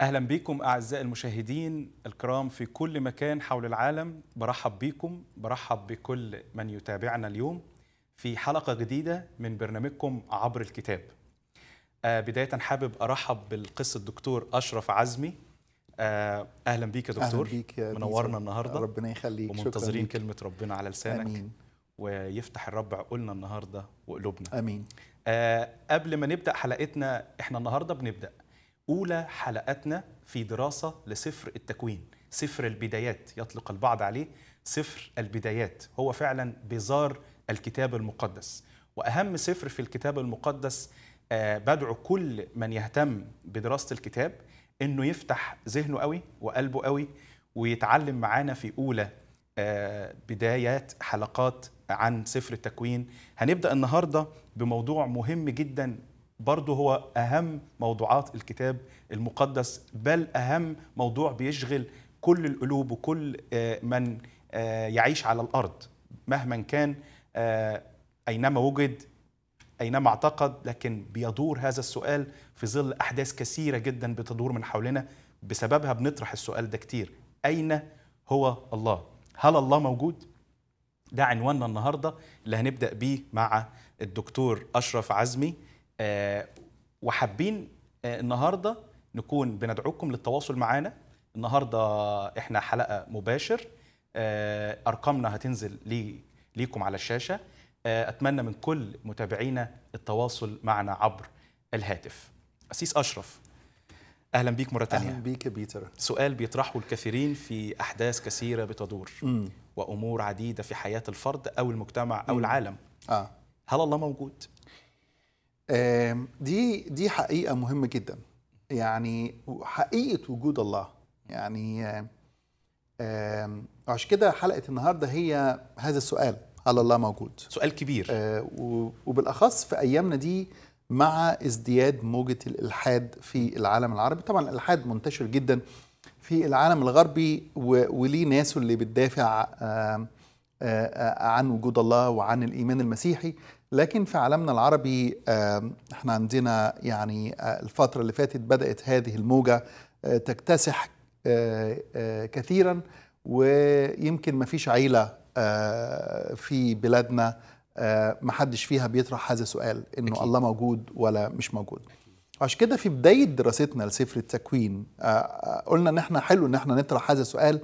اهلا بكم اعزائي المشاهدين الكرام في كل مكان حول العالم برحب بكم برحب بكل من يتابعنا اليوم في حلقه جديده من برنامجكم عبر الكتاب آه، بدايه حابب ارحب بالقس الدكتور اشرف عزمي آه، اهلا بيك يا دكتور أهلا بيك يا منورنا النهارده ربنا يخليك ومنتظرين كلمه ربنا على لسانك امين ويفتح الرب عقولنا النهارده وقلوبنا امين آه قبل ما نبدا حلقتنا احنا النهارده بنبدا أولى حلقاتنا في دراسة لسفر التكوين سفر البدايات يطلق البعض عليه سفر البدايات هو فعلا بزار الكتاب المقدس وأهم سفر في الكتاب المقدس آه، بدعو كل من يهتم بدراسة الكتاب انه يفتح ذهنه قوي وقلبه قوي ويتعلم معانا في اولى آه، بدايات حلقات عن سفر التكوين هنبدا النهارده بموضوع مهم جدا برضه هو أهم موضوعات الكتاب المقدس بل أهم موضوع بيشغل كل القلوب وكل آه، من آه، يعيش على الأرض مهما كان آه، أينما وجد أينما اعتقد لكن بيدور هذا السؤال في ظل أحداث كثيرة جدا بتدور من حولنا بسببها بنطرح السؤال ده كتير أين هو الله؟ هل الله موجود؟ ده عنواننا النهارده اللي هنبدأ بيه مع الدكتور أشرف عزمي آه، وحابين آه، النهارده نكون بندعوكم للتواصل معانا النهارده احنا حلقه مباشر آه، ارقامنا هتنزل لي ليكم على الشاشه اتمنى من كل متابعينا التواصل معنا عبر الهاتف أسيس أشرف أهلا بيك مرة تانية أهلا بيك يا بيتر سؤال بيطرحه الكثيرين في أحداث كثيرة بتدور م. وأمور عديدة في حياة الفرد أو المجتمع أو م. العالم آه. هل الله موجود؟ دي دي حقيقه مهمه جدا يعني حقيقه وجود الله يعني عشان كده حلقه النهارده هي هذا السؤال هل الله موجود سؤال كبير آه، وبالاخص في ايامنا دي مع ازدياد موجه الالحاد في العالم العربي طبعا الالحاد منتشر جدا في العالم الغربي وليه ناسه اللي بتدافع آه، آه، عن وجود الله وعن الايمان المسيحي لكن في عالمنا العربي احنا عندنا يعني آه، الفترة اللي فاتت بدأت هذه الموجة آه، تكتسح آه، كثيرا ويمكن ما فيش عيلة في بلادنا ما حدش فيها بيطرح هذا السؤال انه الله موجود ولا مش موجود عشان كده في بداية دراستنا لسفر التكوين قلنا ان احنا حلو ان احنا نطرح هذا السؤال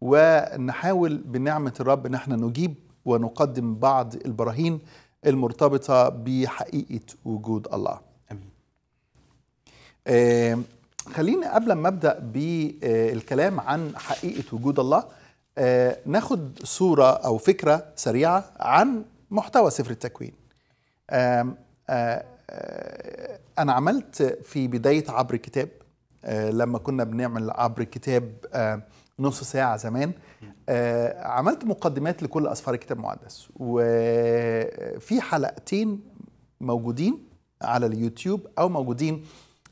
ونحاول بنعمة الرب ان احنا نجيب ونقدم بعض البراهين المرتبطة بحقيقة وجود الله أمين آه خلينا قبل ما أبدأ بالكلام عن حقيقة وجود الله آه ناخد صورة أو فكرة سريعة عن محتوى سفر التكوين آه،, آه أنا عملت في بداية عبر كتاب آه، لما كنا بنعمل عبر كتاب آه، نص ساعة زمان آه، عملت مقدمات لكل أسفار الكتاب المقدس وفي حلقتين موجودين على اليوتيوب أو موجودين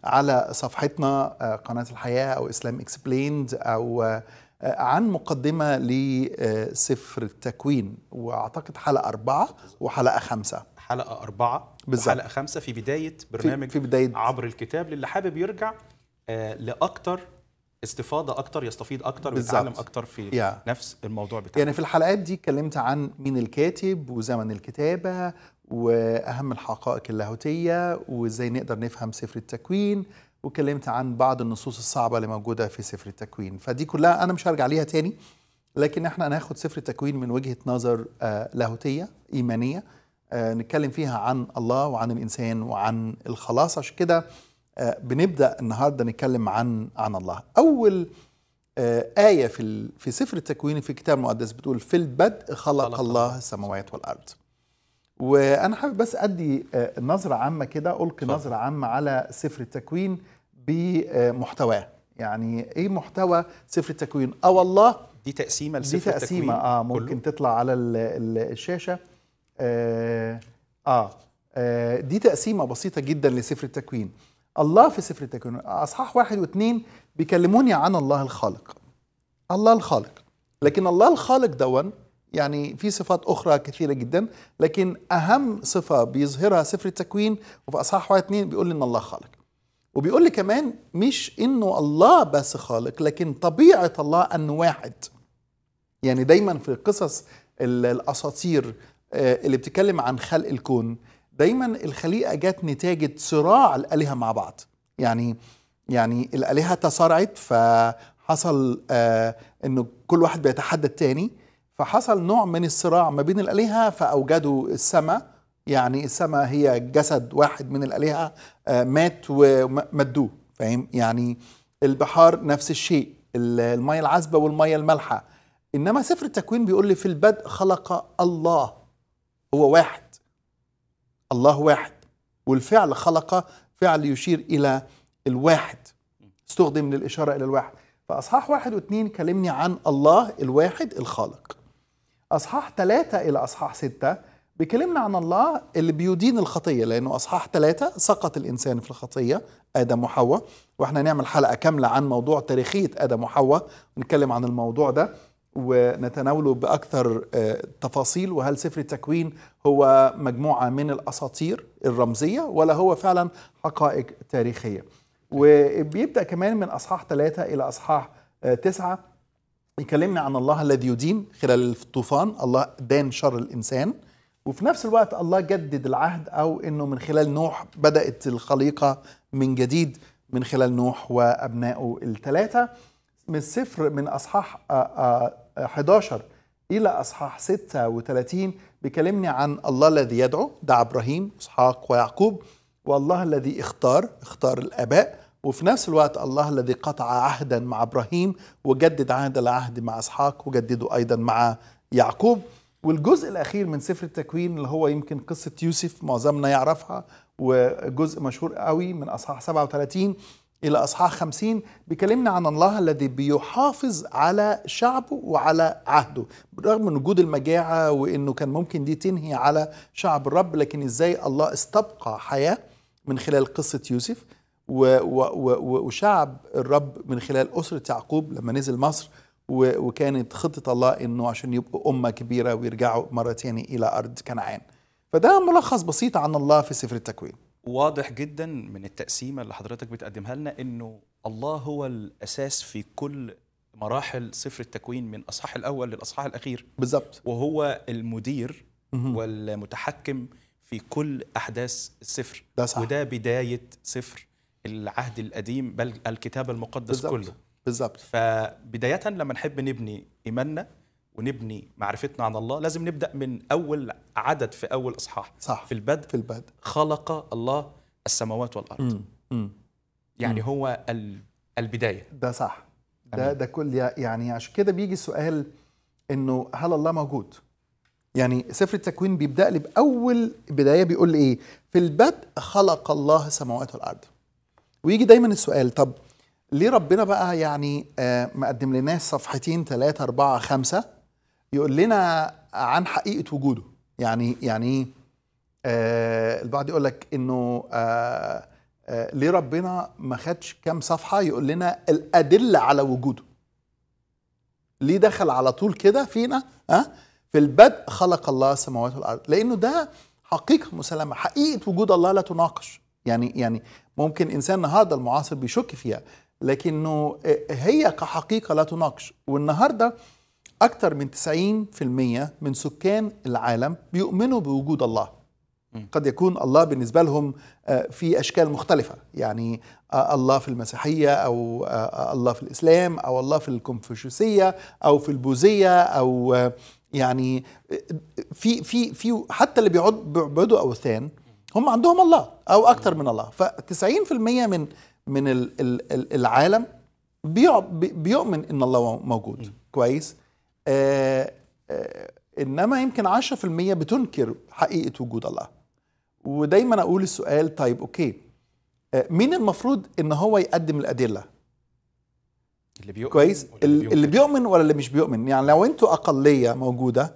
على صفحتنا قناة الحياة أو إسلام إكسبليند أو عن مقدمة لسفر التكوين وأعتقد حلقة أربعة وحلقة خمسة حلقة أربعة بالزبط. وحلقة خمسة في بداية برنامج في, في بداية عبر الكتاب للي حابب يرجع آه، لاكثر استفاضه اكثر يستفيد اكثر ويتعلم اكثر في yeah. نفس الموضوع بتاعه يعني في الحلقات دي اتكلمت عن مين الكاتب وزمن الكتابه واهم الحقائق اللاهوتيه وازاي نقدر نفهم سفر التكوين واتكلمت عن بعض النصوص الصعبه اللي موجوده في سفر التكوين فدي كلها انا مش هرجع ليها تاني لكن احنا هناخد سفر التكوين من وجهه نظر آه، لاهوتيه ايمانيه آه، نتكلم فيها عن الله وعن الانسان وعن الخلاص عشان كده آه، بنبدا النهارده نتكلم عن عن الله اول آه، آية في في سفر التكوين في الكتاب المقدس بتقول في البدء خلق, خلق الله السماوات والأرض وأنا حابب بس أدي آه، نظرة عامة كده ألقي نظرة عامة على سفر التكوين بمحتواه يعني إيه محتوى سفر التكوين أو الله دي تقسيمة لسفر التكوين دي تقسيمة آه ممكن كله. تطلع على الشاشة آه, آه, آه دي تقسيمة بسيطة جدا لسفر التكوين الله في سفر التكوين اصحاح واحد واثنين بيكلموني عن الله الخالق الله الخالق لكن الله الخالق دون يعني في صفات اخرى كثيره جدا لكن اهم صفه بيظهرها سفر التكوين وفي اصحاح واحد اثنين بيقول ان الله خالق وبيقول لي كمان مش انه الله بس خالق لكن طبيعه الله انه واحد يعني دايما في قصص الاساطير آه، اللي بتتكلم عن خلق الكون دايما الخليقه جت نتاجه صراع الالهه مع بعض يعني يعني الالهه تصارعت فحصل آه ان كل واحد بيتحدى الثاني فحصل نوع من الصراع ما بين الالهه فاوجدوا السماء يعني السماء هي جسد واحد من الالهه آه مات ومدوه فاهم يعني البحار نفس الشيء الميه العذبه والميه المالحه انما سفر التكوين بيقول لي في البدء خلق الله هو واحد الله واحد والفعل خلق فعل يشير إلى الواحد استخدم للإشارة إلى الواحد فأصحاح واحد واثنين كلمني عن الله الواحد الخالق أصحاح ثلاثة إلى أصحاح ستة بيكلمنا عن الله اللي بيدين الخطية لأنه أصحاح ثلاثة سقط الإنسان في الخطية آدم وحواء وإحنا هنعمل حلقة كاملة عن موضوع تاريخية آدم وحواء ونتكلم عن الموضوع ده ونتناوله باكثر آه، تفاصيل وهل سفر التكوين هو مجموعه من الاساطير الرمزيه ولا هو فعلا حقائق تاريخيه وبيبدا كمان من اصحاح ثلاثة الى اصحاح آه، تسعة يكلمنا عن الله الذي يدين خلال الطوفان الله دان شر الانسان وفي نفس الوقت الله جدد العهد او انه من خلال نوح بدات الخليقه من جديد من خلال نوح وابنائه الثلاثه من السفر من اصحاح آه، 11 إلى أصحاح 36 بيكلمني عن الله الذي يدعو دعا إبراهيم إسحاق ويعقوب والله الذي اختار اختار الآباء وفي نفس الوقت الله الذي قطع عهدا مع إبراهيم وجدد عهد العهد مع إسحاق وجدده أيضا مع يعقوب والجزء الأخير من سفر التكوين اللي هو يمكن قصة يوسف معظمنا يعرفها وجزء مشهور قوي من أصحاح 37 إلى أصحاح 50 بيكلمنا عن الله الذي بيحافظ على شعبه وعلى عهده برغم من وجود المجاعة وإنه كان ممكن دي تنهي على شعب الرب لكن إزاي الله استبقى حياة من خلال قصة يوسف وشعب الرب من خلال أسرة يعقوب لما نزل مصر وكانت خطة الله إنه عشان يبقوا أمة كبيرة ويرجعوا مرة تاني إلى أرض كنعان فده ملخص بسيط عن الله في سفر التكوين واضح جدا من التقسيمه اللي حضرتك بتقدمها لنا انه الله هو الاساس في كل مراحل سفر التكوين من الاصحاح الاول للاصحاح الاخير بالظبط وهو المدير والمتحكم في كل احداث السفر ده صح. وده بدايه سفر العهد القديم بل الكتاب المقدس بالزبط. كله بالظبط فبدايه لما نحب نبني ايماننا ونبني معرفتنا عن الله لازم نبدا من اول عدد في اول اصحاح صح في البدء في البدء خلق الله السماوات والارض مم. مم. يعني مم. هو البدايه ده صح ده ده كل يعني عشان كده بيجي السؤال انه هل الله موجود يعني سفر التكوين بيبدا لي باول بدايه بيقول لي ايه في البدء خلق الله السماوات والارض ويجي دايما السؤال طب ليه ربنا بقى يعني آه مقدم لناس صفحتين ثلاثة أربعة خمسة يقول لنا عن حقيقه وجوده يعني يعني آه البعض يقول لك انه آه آه ليه ربنا ما خدش كام صفحه يقول لنا الادله على وجوده ليه دخل على طول كده فينا ها في البدء خلق الله السماوات والارض لانه ده حقيقه مسلمه حقيقه وجود الله لا تناقش يعني يعني ممكن انسان النهارده المعاصر بيشك فيها لكنه آه، هي كحقيقه لا تناقش والنهارده أكثر من 90% من سكان العالم بيؤمنوا بوجود الله قد يكون الله بالنسبة لهم آه، في أشكال مختلفة يعني آه، الله في المسيحية أو آه، الله في الإسلام أو الله في الكونفوشيوسية أو في البوذية أو يعني في في في حتى اللي بيعبدوا أوثان هم عندهم الله أو أكثر من الله ف 90% من من العالم بيؤمن إن الله موجود كويس آه، آه، انما يمكن 10% بتنكر حقيقه وجود الله ودايما اقول السؤال طيب اوكي آه، مين المفروض ان هو يقدم الادله اللي بيؤمن كويس اللي بيؤمن. اللي بيؤمن ولا اللي مش بيؤمن يعني لو انتوا اقليه موجوده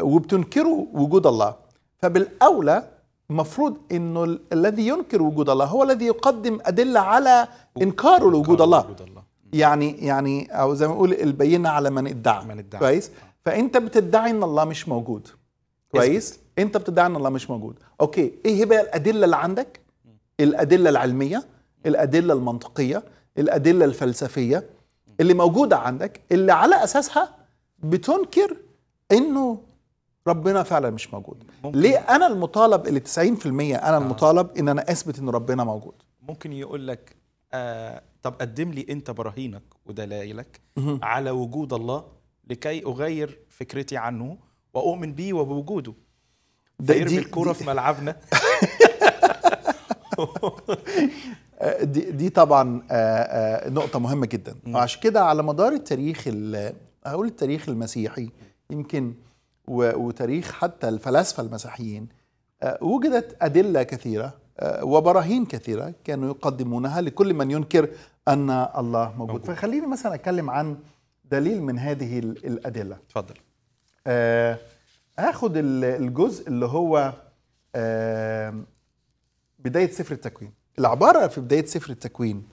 وبتنكروا وجود الله فبالاولى المفروض انه الذي ينكر وجود الله هو الذي يقدم ادله على انكاره لوجود الله. الله يعني يعني او زي ما نقول البينه على من ادعى من ادعى كويس فانت بتدعي ان الله مش موجود كويس انت بتدعي ان الله مش موجود اوكي ايه بقى الادله اللي عندك الادله العلميه الادله المنطقيه الادله الفلسفيه اللي موجوده عندك اللي على اساسها بتنكر انه ربنا فعلا مش موجود ممكن. ليه انا المطالب اللي 90% انا آه. المطالب ان انا اثبت ان ربنا موجود ممكن يقول لك آه طب قدم لي انت براهينك ودلائلك على وجود الله لكي اغير فكرتي عنه واؤمن بيه وبوجوده ده يرمي الكوره في ملعبنا دي دي طبعا آه، آه، نقطة مهمة جدا وعشان كده على مدار التاريخ هقول التاريخ المسيحي يمكن وتاريخ حتى الفلاسفة المسيحيين آه، وجدت أدلة كثيرة آه، وبراهين كثيرة كانوا يقدمونها لكل من ينكر أن الله موجود, موجود. فخليني مثلا أتكلم عن دليل من هذه الأدلة تفضل آه، اخذ هاخد الجزء اللي هو آه، بداية سفر التكوين العبارة في بداية سفر التكوين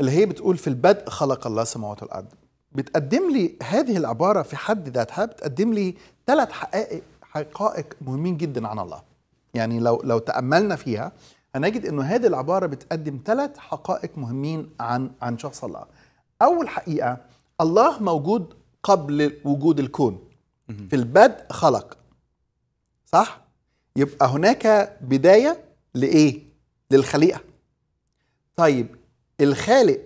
اللي هي بتقول في البدء خلق الله السماوات والأرض بتقدم لي هذه العبارة في حد ذاتها بتقدم لي ثلاث حقائق حقائق مهمين جدا عن الله يعني لو لو تاملنا فيها هنجد انه هذه العباره بتقدم ثلاث حقائق مهمين عن عن شخص الله اول حقيقه الله موجود قبل وجود الكون في البدء خلق صح يبقى هناك بدايه لايه للخليقه طيب الخالق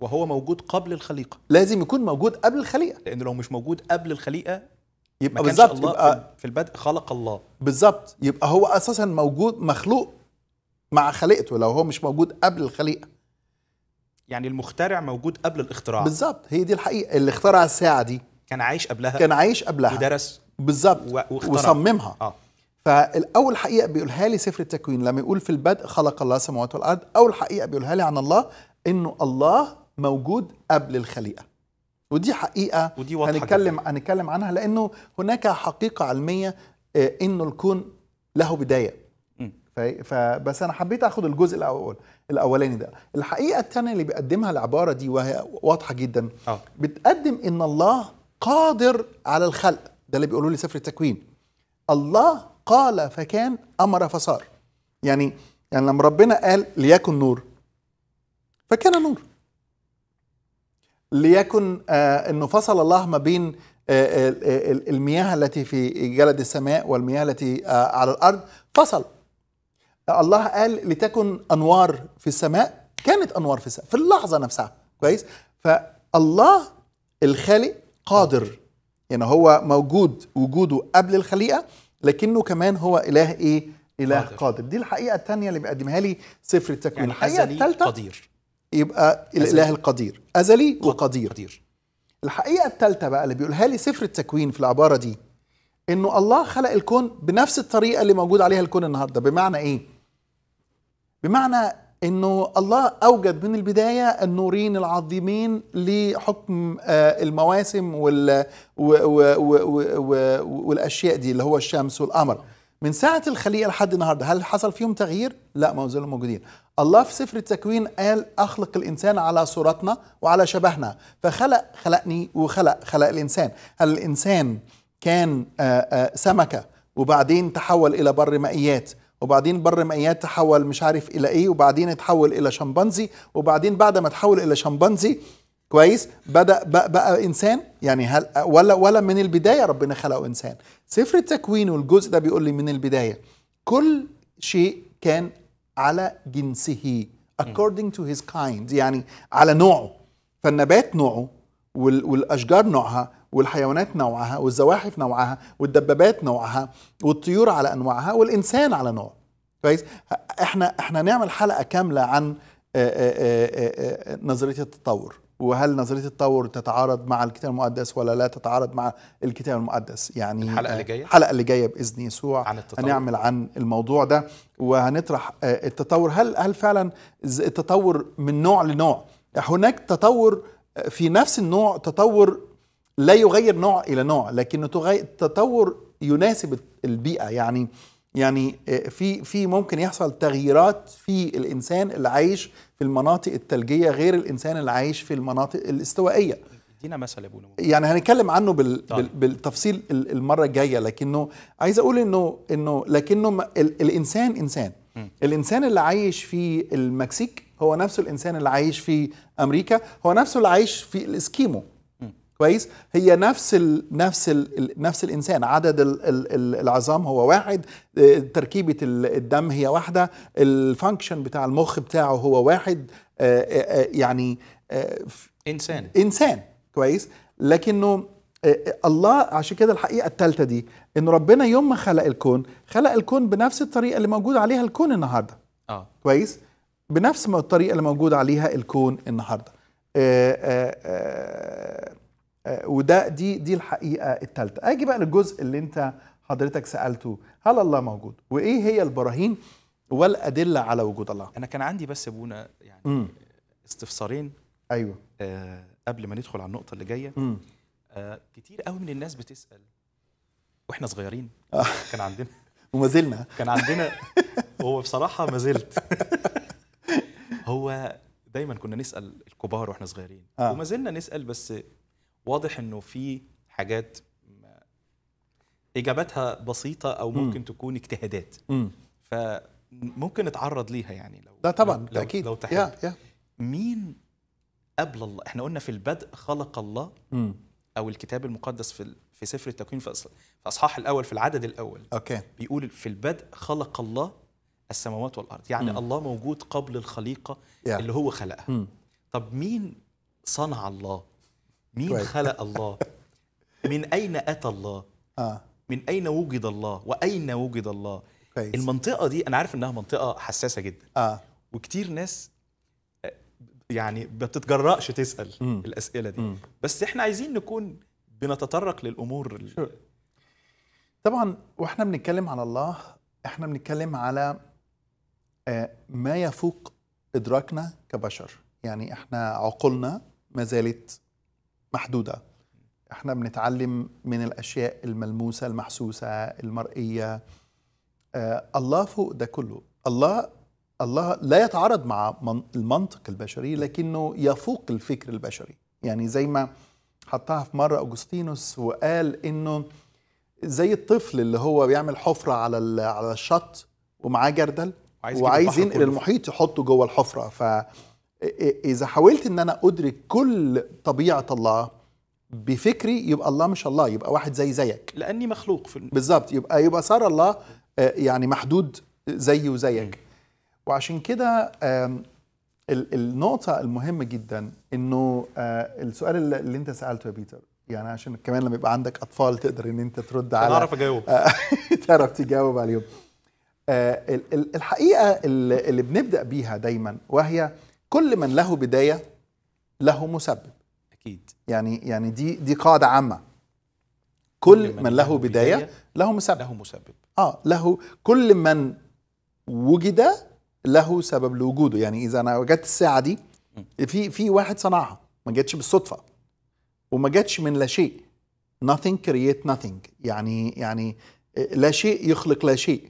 وهو موجود قبل الخليقه لازم يكون موجود قبل الخليقه لانه لو مش موجود قبل الخليقه يبقى بالظبط يبقى في البدء خلق الله بالظبط يبقى هو اساسا موجود مخلوق مع خليقته لو هو مش موجود قبل الخليقه يعني المخترع موجود قبل الاختراع بالظبط هي دي الحقيقه اللي اخترع الساعه دي كان عايش قبلها كان عايش قبلها ودرس بالظبط وصممها اه فالاول حقيقه بيقولها لي سفر التكوين لما يقول في البدء خلق الله السماوات والارض اول حقيقه بيقولها لي عن الله انه الله موجود قبل الخليقه ودي حقيقه ودي واضحة هنتكلم جدا. هنتكلم عنها لانه هناك حقيقه علميه آه، انه الكون له بدايه فبس انا حبيت اخد الجزء الاول الاولاني ده الحقيقه الثانيه اللي بيقدمها العباره دي وهي واضحه جدا أوه. بتقدم ان الله قادر على الخلق ده اللي بيقولوا لي سفر التكوين الله قال فكان امر فصار يعني يعني لما ربنا قال ليكن نور فكان نور ليكن آه، انه فصل الله ما بين آه، آه، المياه التي في جلد السماء والمياه التي على الارض فصل الله قال لتكن انوار في السماء كانت انوار في السماء في اللحظه نفسها كويس فالله الخالق قادر يعني هو موجود وجوده قبل الخليقه لكنه كمان هو اله ايه اله قادر, قادر. دي الحقيقه الثانيه اللي بيقدمها لي سفر التكوين يعني الحقيقه الثالثه قدير يبقى أزلي. الاله القدير ازلي وقدير قدير. الحقيقه الثالثه بقى اللي بيقولها لي سفر التكوين في العباره دي انه الله خلق الكون بنفس الطريقه اللي موجود عليها الكون النهارده بمعنى ايه بمعنى انه الله اوجد من البدايه النورين العظيمين لحكم آه، المواسم وال... و... و... و... و... والاشياء دي اللي هو الشمس والقمر من ساعه الخليقه لحد النهارده هل حصل فيهم تغيير لا ما زالوا موجودين الله في سفر التكوين قال أخلق الإنسان على صورتنا وعلى شبهنا فخلق خلقني وخلق خلق الإنسان هل الإنسان كان آه، آه، سمكة وبعدين تحول إلى بر مائيات وبعدين بر مائيات تحول مش عارف إلى إيه وبعدين اتحول إلى شمبانزي وبعدين بعد ما تحول إلى شمبانزي كويس بدا بقى, بقى انسان يعني هل ولا ولا من البدايه ربنا خلقه انسان سفر التكوين والجزء ده بيقول لي من البدايه كل شيء كان على جنسه according to his kind يعني على نوعه فالنبات نوعه والاشجار نوعها والحيوانات نوعها والزواحف نوعها والدبابات نوعها والطيور على انواعها والانسان على نوعه كويس احنا احنا نعمل حلقه كامله عن نظريه التطور وهل نظريه التطور تتعارض مع الكتاب المقدس ولا لا تتعارض مع الكتاب المقدس يعني الحلقه اللي جايه الحلقه اللي جايه باذن يسوع عن التطور. هنعمل عن الموضوع ده وهنطرح آه، التطور هل هل فعلا التطور من نوع لنوع هناك تطور آه، في نفس النوع تطور لا يغير نوع الى نوع لكنه تطور يناسب البيئه يعني يعني آه، في في ممكن يحصل تغييرات في الانسان اللي عايش في المناطق الثلجيه غير الانسان اللي عايش في المناطق الاستوائيه ادينا مثل يا ابونا يعني هنتكلم عنه بال طيب. بالتفصيل المره الجايه لكنه عايز اقول انه انه لكنه الانسان انسان الانسان اللي عايش في المكسيك هو نفسه الانسان اللي عايش في امريكا هو نفسه اللي عايش في الاسكيمو كويس هي نفس الـ نفس الـ نفس الانسان عدد الـ الـ العظام هو واحد آه، تركيبه الدم هي واحده الفانكشن بتاع المخ بتاعه هو واحد آه، آه، يعني انسان انسان كويس لكنه الله عشان كده الحقيقه الثالثه دي ان ربنا يوم ما خلق الكون خلق الكون بنفس الطريقه اللي موجود عليها الكون النهارده اه كويس بنفس الطريقه اللي موجود عليها الكون النهارده آآ آآ آه، وده دي دي الحقيقه الثالثه اجي بقى للجزء اللي انت حضرتك سالته هل الله موجود وايه هي البراهين والادله على وجود الله انا كان عندي بس ابونا يعني م. استفسارين ايوه آه قبل ما ندخل على النقطه اللي جايه آه كتير قوي من الناس بتسال واحنا صغيرين آه. كان عندنا وما زلنا كان عندنا هو بصراحه ما زلت هو دايما كنا نسال الكبار واحنا صغيرين آه. وما زلنا نسال بس واضح انه في حاجات اجاباتها بسيطه او ممكن م. تكون اجتهادات م. فممكن نتعرض ليها يعني لو لا طبعا لو اكيد لو تحب يا يا. مين قبل الله احنا قلنا في البدء خلق الله م. او الكتاب المقدس في في سفر التكوين في اصحاح الاول في العدد الاول اوكي بيقول في البدء خلق الله السماوات والارض يعني م. الله موجود قبل الخليقه yeah. اللي هو خلقها م. طب مين صنع الله مين طيب. خلق الله من أين أتى الله آه. من أين وجد الله وأين وجد الله كويس. المنطقة دي أنا عارف إنها منطقة حساسة جدا آه. وكتير ناس آه، يعني ما بتتجرأش تسأل م. الأسئلة دي م. بس إحنا عايزين نكون بنتطرق للأمور طبعا واحنا بنتكلم على الله احنا بنتكلم على آه، ما يفوق ادراكنا كبشر يعني احنا عقولنا ما زالت محدوده احنا بنتعلم من الاشياء الملموسه المحسوسه المرئيه آه الله فوق ده كله الله الله لا يتعارض مع المنطق البشري لكنه يفوق الفكر البشري يعني زي ما حطها في مره اوجستينوس وقال انه زي الطفل اللي هو بيعمل حفره على على الشط ومعاه جردل وعايز ينقل المحيط يحطه جوه الحفره ف اذا حاولت ان انا ادرك كل طبيعه الله بفكري يبقى الله مش الله يبقى واحد زي زيك لاني مخلوق في بالظبط يبقى يبقى صار الله آه، يعني محدود زي وزيك وعشان كده النقطة المهمة جدا انه آه، السؤال اللي انت سألته يا بيتر يعني عشان كمان لما يبقى عندك اطفال تقدر ان انت ترد على اعرف اجاوب آه، تعرف تجاوب عليهم الحقيقة اللي بنبدأ بيها دايما وهي كل من له بدايه له مسبب اكيد يعني يعني دي دي قاعده عامه كل, كل من, من له بدايه, بداية له مسبب له مسبب اه له كل من وجد له سبب لوجوده يعني اذا انا وجدت الساعه دي في في واحد صنعها ما جاتش بالصدفه وما جاتش من لا شيء nothing create nothing يعني يعني لا شيء يخلق لا شيء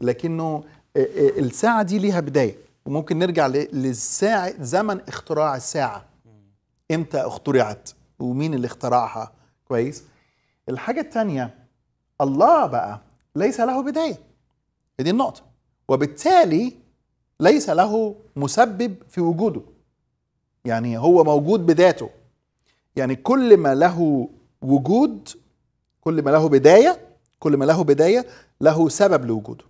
لكنه آه، آه، الساعه دي ليها بدايه وممكن نرجع للساعة زمن اختراع الساعة امتى اخترعت ومين اللي اخترعها كويس الحاجة الثانية الله بقى ليس له بداية دي النقطة وبالتالي ليس له مسبب في وجوده يعني هو موجود بذاته يعني كل ما له وجود كل ما له بداية كل ما له بداية له سبب لوجوده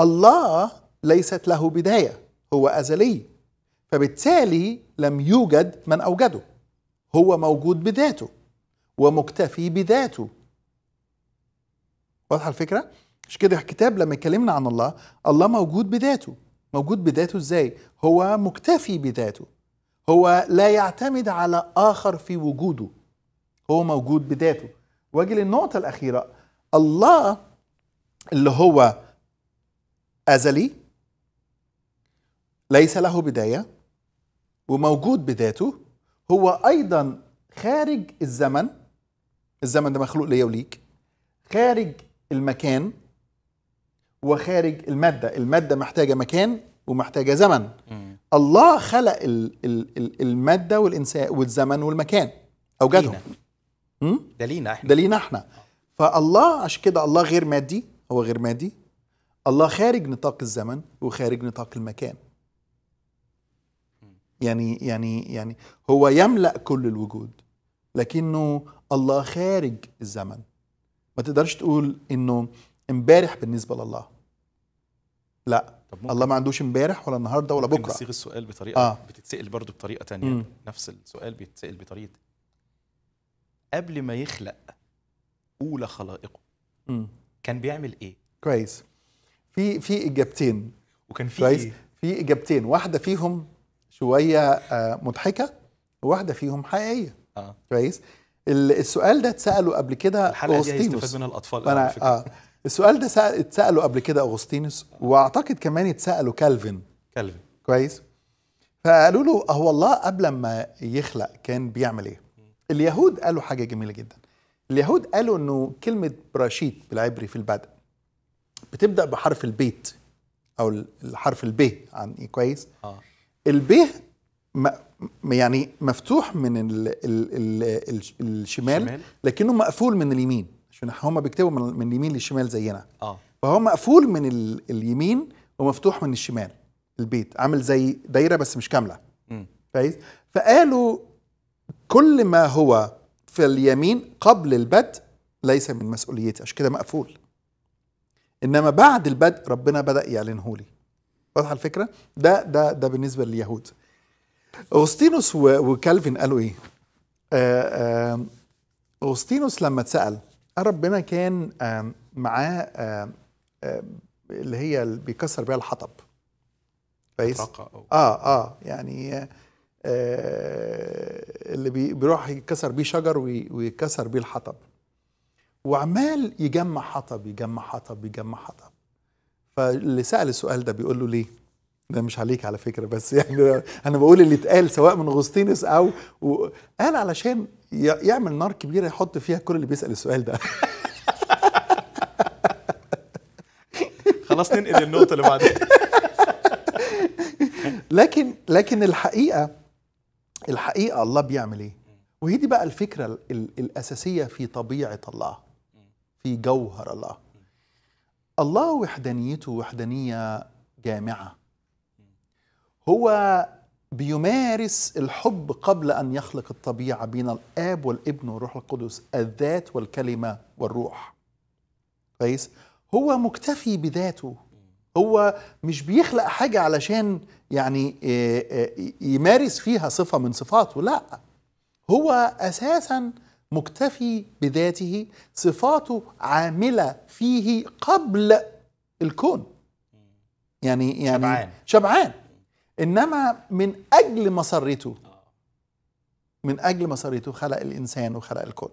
الله ليست له بداية هو أزلي فبالتالي لم يوجد من أوجده هو موجود بذاته ومكتفي بذاته واضحة الفكرة؟ مش كده الكتاب لما اتكلمنا عن الله الله موجود بذاته موجود بذاته ازاي؟ هو مكتفي بذاته هو لا يعتمد على آخر في وجوده هو موجود بذاته واجي للنقطة الأخيرة الله اللي هو أزلي ليس له بداية وموجود بذاته هو أيضا خارج الزمن الزمن ده مخلوق ليا وليك خارج المكان وخارج المادة المادة محتاجة مكان ومحتاجة زمن مم. الله خلق الـ الـ المادة والإنسان والزمن والمكان أوجدهم ده لينا احنا ده لينا احنا فالله عشان كده الله غير مادي هو غير مادي الله خارج نطاق الزمن وخارج نطاق المكان يعني يعني يعني هو يملا كل الوجود لكنه الله خارج الزمن ما تقدرش تقول انه امبارح بالنسبه لله لا الله ما عندوش امبارح ولا النهارده ولا بكره بتصيغ السؤال بطريقه آه. بتتسال برضه بطريقه تانية مم. نفس السؤال بيتسال بطريقه قبل ما يخلق اولى خلائقه مم. كان بيعمل ايه كويس في في اجابتين وكان في إيه؟ في اجابتين واحده فيهم شويه آه، مضحكه وواحده فيهم حقيقيه آه. كويس السؤال ده اتساله قبل كده اغسطينوس من الاطفال أنا آه. السؤال ده اتساله قبل كده اغسطينوس واعتقد كمان اتساله كالفن كالفن كويس فقالوا له هو الله قبل ما يخلق كان بيعمل ايه اليهود قالوا حاجه جميله جدا اليهود قالوا انه كلمه براشيت بالعبري في البدء بتبدا بحرف البيت او الحرف البي عن إيه كويس آه. البيه يعني مفتوح من الـ الـ الـ الشمال لكنه مقفول من اليمين عشان هم بيكتبوا من, من اليمين للشمال زينا اه فهو مقفول من اليمين ومفتوح من الشمال البيت عامل زي دايره بس مش كامله كويس فقالوا كل ما هو في اليمين قبل البدء ليس من مسؤوليتي عشان كده مقفول انما بعد البدء ربنا بدا يعلنه لي واضحه الفكره ده ده ده بالنسبه لليهود اغسطينوس وكالفين قالوا ايه آه، آه، اغسطينوس لما اتسال ربنا كان معاه اللي هي اللي بيكسر بيها الحطب كويس اه اه يعني آه اللي بيروح يكسر بيه شجر ويكسر بيه الحطب وعمال يجمع حطب يجمع حطب يجمع حطب فاللي سال السؤال ده بيقول له ليه ده مش عليك على فكره بس يعني انا بقول اللي اتقال سواء من اغسطينس او و... قال علشان يعمل نار كبيره يحط فيها كل اللي بيسال السؤال ده خلاص ننقل النقطه اللي بعدها لكن لكن الحقيقه الحقيقه الله بيعمل ايه وهي دي بقى الفكره الاساسيه في طبيعه الله في جوهر الله الله وحدانيته وحدانية جامعة هو بيمارس الحب قبل أن يخلق الطبيعة بين الآب والابن والروح القدس الذات والكلمة والروح كويس هو مكتفي بذاته هو مش بيخلق حاجة علشان يعني آه، آه، يمارس فيها صفة من صفاته لا هو أساساً مكتفي بذاته صفاته عامله فيه قبل الكون يعني يعني شبعان شبعان انما من اجل مسرته آه. من اجل مسرته خلق الانسان وخلق الكون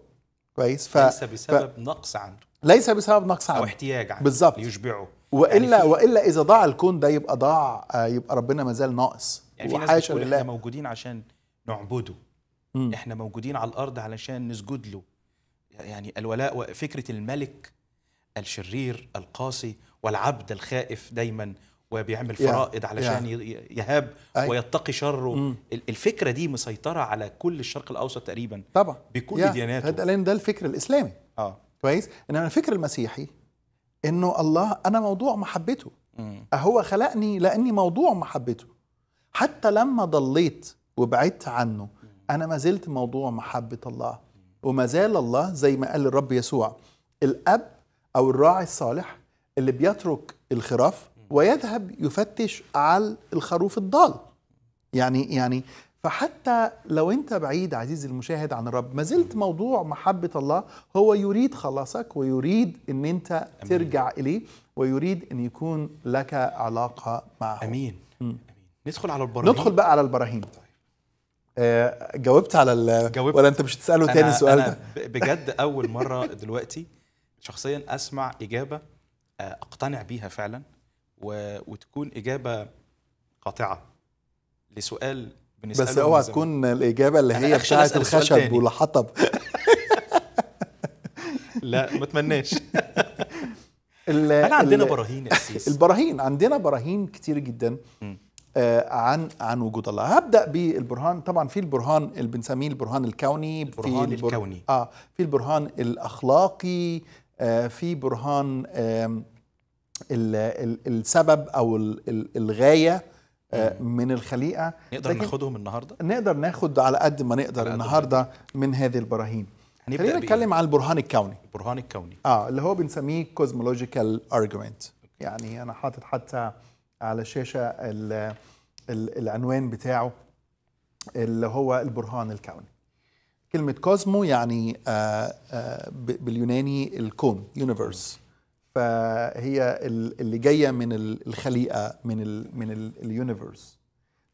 كويس ف... ليس بسبب ف... نقص عنده ليس بسبب نقص عنده او احتياج عنده بالظبط يشبعه يعني والا يعني والا اذا ضاع الكون ده يبقى ضاع آه، يبقى ربنا ما زال ناقص يعني وحاشا لله موجودين عشان نعبده م. احنا موجودين على الارض علشان نسجد له يعني الولاء وفكره الملك الشرير القاسي والعبد الخائف دايما وبيعمل فرائض علشان يهاب ويتقي شره الفكره دي مسيطره على كل الشرق الاوسط تقريبا طبعا بكل دياناته ده لان ده الفكر الاسلامي اه كويس انما الفكر المسيحي انه الله انا موضوع محبته اهو خلقني لاني موضوع محبته حتى لما ضليت وبعدت عنه أنا ما زلت موضوع محبة الله وما زال الله زي ما قال الرب يسوع الأب أو الراعي الصالح اللي بيترك الخراف ويذهب يفتش على الخروف الضال يعني يعني فحتى لو انت بعيد عزيزي المشاهد عن الرب ما زلت موضوع محبه الله هو يريد خلاصك ويريد ان انت أمين. ترجع اليه ويريد ان يكون لك علاقه معه امين, أمين. ندخل على البراهين ندخل بقى على البراهين آه، جاوبت على ال... جاوبت. ولا انت مش هتساله تاني السؤال ده بجد اول مره دلوقتي شخصيا اسمع اجابه آه، اقتنع بيها فعلا وتكون اجابه قاطعه لسؤال بنساله بس اوعى تكون الاجابه اللي هي بتاعه الخشب والحطب لا ما اتمناش هل عندنا براهين البراهين عندنا براهين كتير جدا م. آه، عن عن وجود الله هبدا بالبرهان طبعا في البرهان اللي بنسميه البرهان الكوني البرهان في البر... الكوني اه في البرهان الاخلاقي آه في برهان آه السبب او الغايه آه من الخليقه نقدر ناخدهم النهارده نقدر ناخد على قد ما نقدر النهارده من هذه البراهين خلينا نتكلم عن البرهان الكوني البرهان الكوني اه اللي هو بنسميه كوزمولوجيكال ارجومنت يعني انا حاطط حتى على الشاشه العنوان بتاعه اللي هو البرهان الكوني كلمة كوزمو يعني آه، آه، باليوناني الكون يونيفرس فهي اللي جاية من الخليقة من الـ من اليونيفرس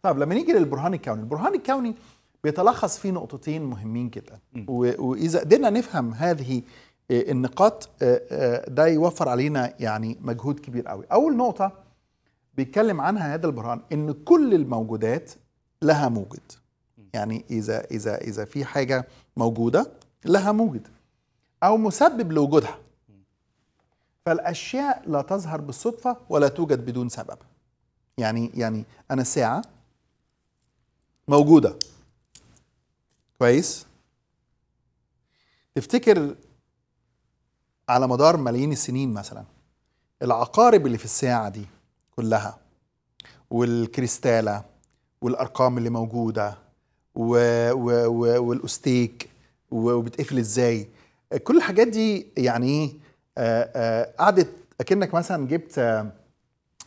طب لما نيجي للبرهان الكوني البرهان الكوني بيتلخص في نقطتين مهمين جدا وإذا قدرنا نفهم هذه آه، النقاط ده يوفر علينا يعني مجهود كبير قوي أول نقطة بيتكلم عنها هذا البرهان ان كل الموجودات لها موجد يعني اذا اذا اذا في حاجه موجوده لها موجد او مسبب لوجودها فالاشياء لا تظهر بالصدفه ولا توجد بدون سبب يعني يعني انا الساعه موجوده كويس تفتكر على مدار ملايين السنين مثلا العقارب اللي في الساعه دي كلها والكريستاله والارقام اللي موجوده و و و والاستيك وبتقفل ازاي كل الحاجات دي يعني ايه آه، آه، قعدت اكنك مثلا جبت آه،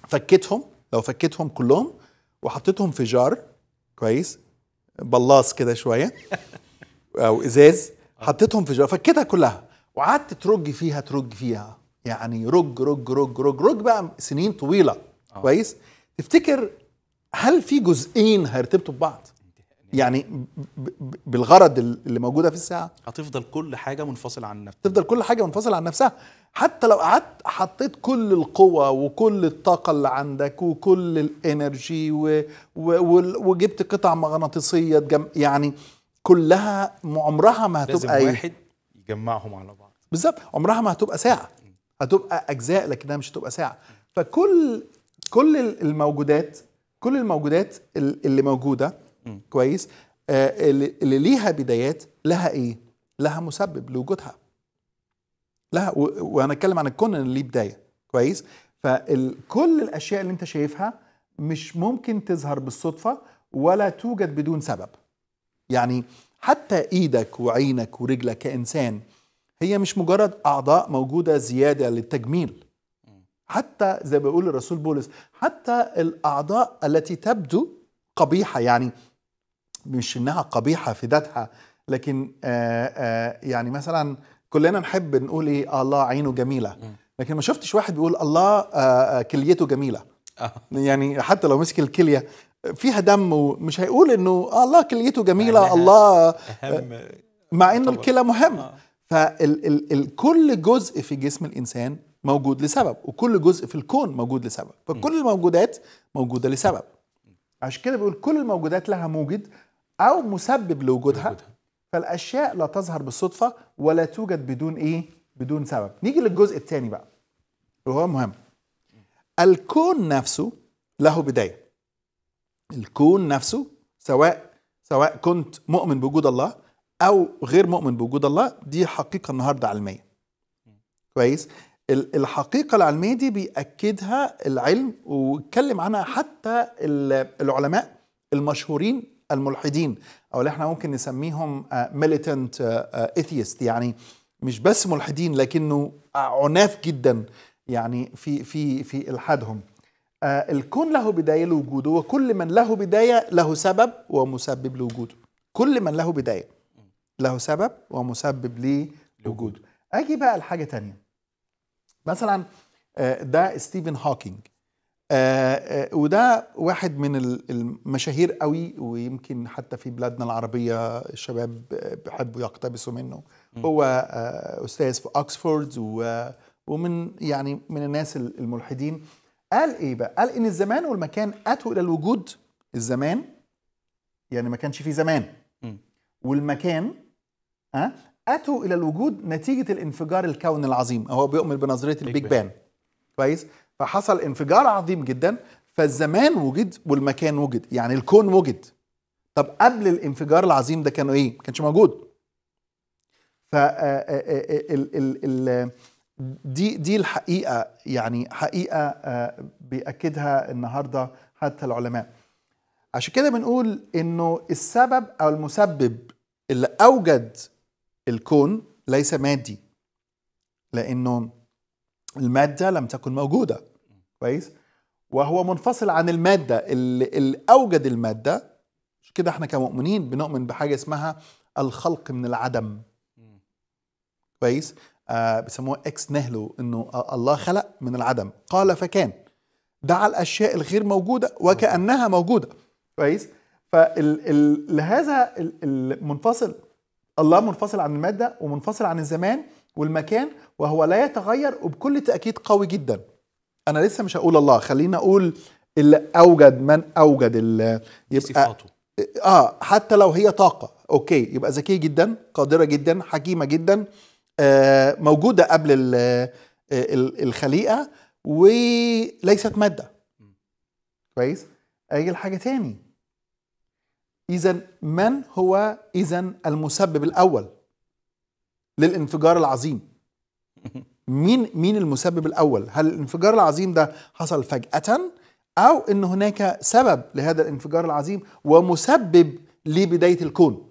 فكيتهم لو فكيتهم كلهم وحطيتهم في جار كويس بلاص كده شويه او ازاز حطيتهم في جار فكيتها كلها وقعدت ترج فيها ترج فيها يعني رج رج رج رج رج بقى سنين طويله آه. كويس تفتكر هل في جزئين هيرتبطوا ببعض يعني بالغرض اللي موجوده في الساعه هتفضل كل حاجه منفصله عن نفسها تفضل كل حاجه منفصله عن نفسها حتى لو قعدت حطيت كل القوة وكل الطاقة اللي عندك وكل الانرجي و... و... وجبت قطع مغناطيسية تجم... يعني كلها عمرها ما هتبقى لازم واحد يجمعهم على بعض بالظبط عمرها ما هتبقى ساعة هتبقى أجزاء لكنها مش هتبقى ساعة فكل كل الموجودات كل الموجودات اللي موجوده م. كويس آه، اللي ليها بدايات لها ايه؟ لها مسبب لوجودها لها وانا اتكلم عن الكون اللي ليه بدايه كويس فكل الاشياء اللي انت شايفها مش ممكن تظهر بالصدفه ولا توجد بدون سبب يعني حتى ايدك وعينك ورجلك كانسان هي مش مجرد اعضاء موجوده زياده للتجميل حتى زي ما بيقول الرسول بولس حتى الاعضاء التي تبدو قبيحه يعني مش انها قبيحه في ذاتها لكن آآ آه، آآ آه، يعني مثلا كلنا نحب نقول ايه الله عينه جميله لكن ما شفتش واحد بيقول الله آه، كليته جميله يعني حتى لو مسك الكليه فيها دم ومش هيقول انه الله كليته جميله الله مع انه الكلى مهم فكل جزء في جسم الانسان موجود لسبب وكل جزء في الكون موجود لسبب فكل الموجودات موجوده لسبب عشان كده بيقول كل الموجودات لها موجد او مسبب لوجودها فالاشياء لا تظهر بالصدفه ولا توجد بدون ايه بدون سبب نيجي للجزء الثاني بقى وهو مهم الكون نفسه له بدايه الكون نفسه سواء سواء كنت مؤمن بوجود الله او غير مؤمن بوجود الله دي حقيقه النهارده علميه كويس الحقيقة العلمية دي بيأكدها العلم واتكلم عنها حتى العلماء المشهورين الملحدين أو اللي احنا ممكن نسميهم ميليتنت آه، اثيست آه، آه، يعني مش بس ملحدين لكنه عناف جدا يعني في في في الحادهم الكون له بداية لوجوده وكل من له بداية له سبب ومسبب لوجوده كل من له بداية له سبب ومسبب لوجوده أجي بقى لحاجة تانية مثلا آه، ده ستيفن هوكينج آه، آه، وده واحد من المشاهير قوي ويمكن حتى في بلادنا العربية الشباب بيحبوا يقتبسوا منه هو أستاذ في أكسفورد ومن يعني من الناس الملحدين قال إيه بقى؟ قال إن الزمان والمكان أتوا إلى الوجود الزمان يعني ما كانش فيه زمان والمكان ها أتوا إلى الوجود نتيجة الانفجار الكون العظيم هو بيؤمن بنظرية البيج بان كويس فحصل انفجار عظيم جدا فالزمان وجد والمكان وجد يعني الكون وجد طب قبل الانفجار العظيم ده كانوا ايه؟ ما كانش موجود ف آه، آه، آه، دي دي الحقيقه يعني حقيقه بياكدها النهارده حتى العلماء عشان كده بنقول انه السبب او المسبب اللي اوجد الكون ليس مادي لانه الماده لم تكن موجوده كويس وهو منفصل عن الماده اللي, اوجد الماده كده احنا كمؤمنين بنؤمن بحاجه اسمها الخلق من العدم كويس آه بيسموه اكس نهلو انه الله خلق من العدم قال فكان دعا الاشياء الغير موجوده وكانها موجوده كويس فلهذا المنفصل الله منفصل عن المادة ومنفصل عن الزمان والمكان وهو لا يتغير وبكل تأكيد قوي جدا أنا لسه مش هقول الله خلينا أقول اللي أوجد من أوجد اللي يبقى صفاته. آه حتى لو هي طاقة أوكي يبقى ذكية جدا قادرة جدا حكيمة جدا آه موجودة قبل آه، الخليقة وليست مادة كويس أجل حاجة تاني إذا من هو إذا المسبب الأول للانفجار العظيم؟ مين مين المسبب الأول؟ هل الانفجار العظيم ده حصل فجأة أو إن هناك سبب لهذا الانفجار العظيم ومسبب لبداية الكون؟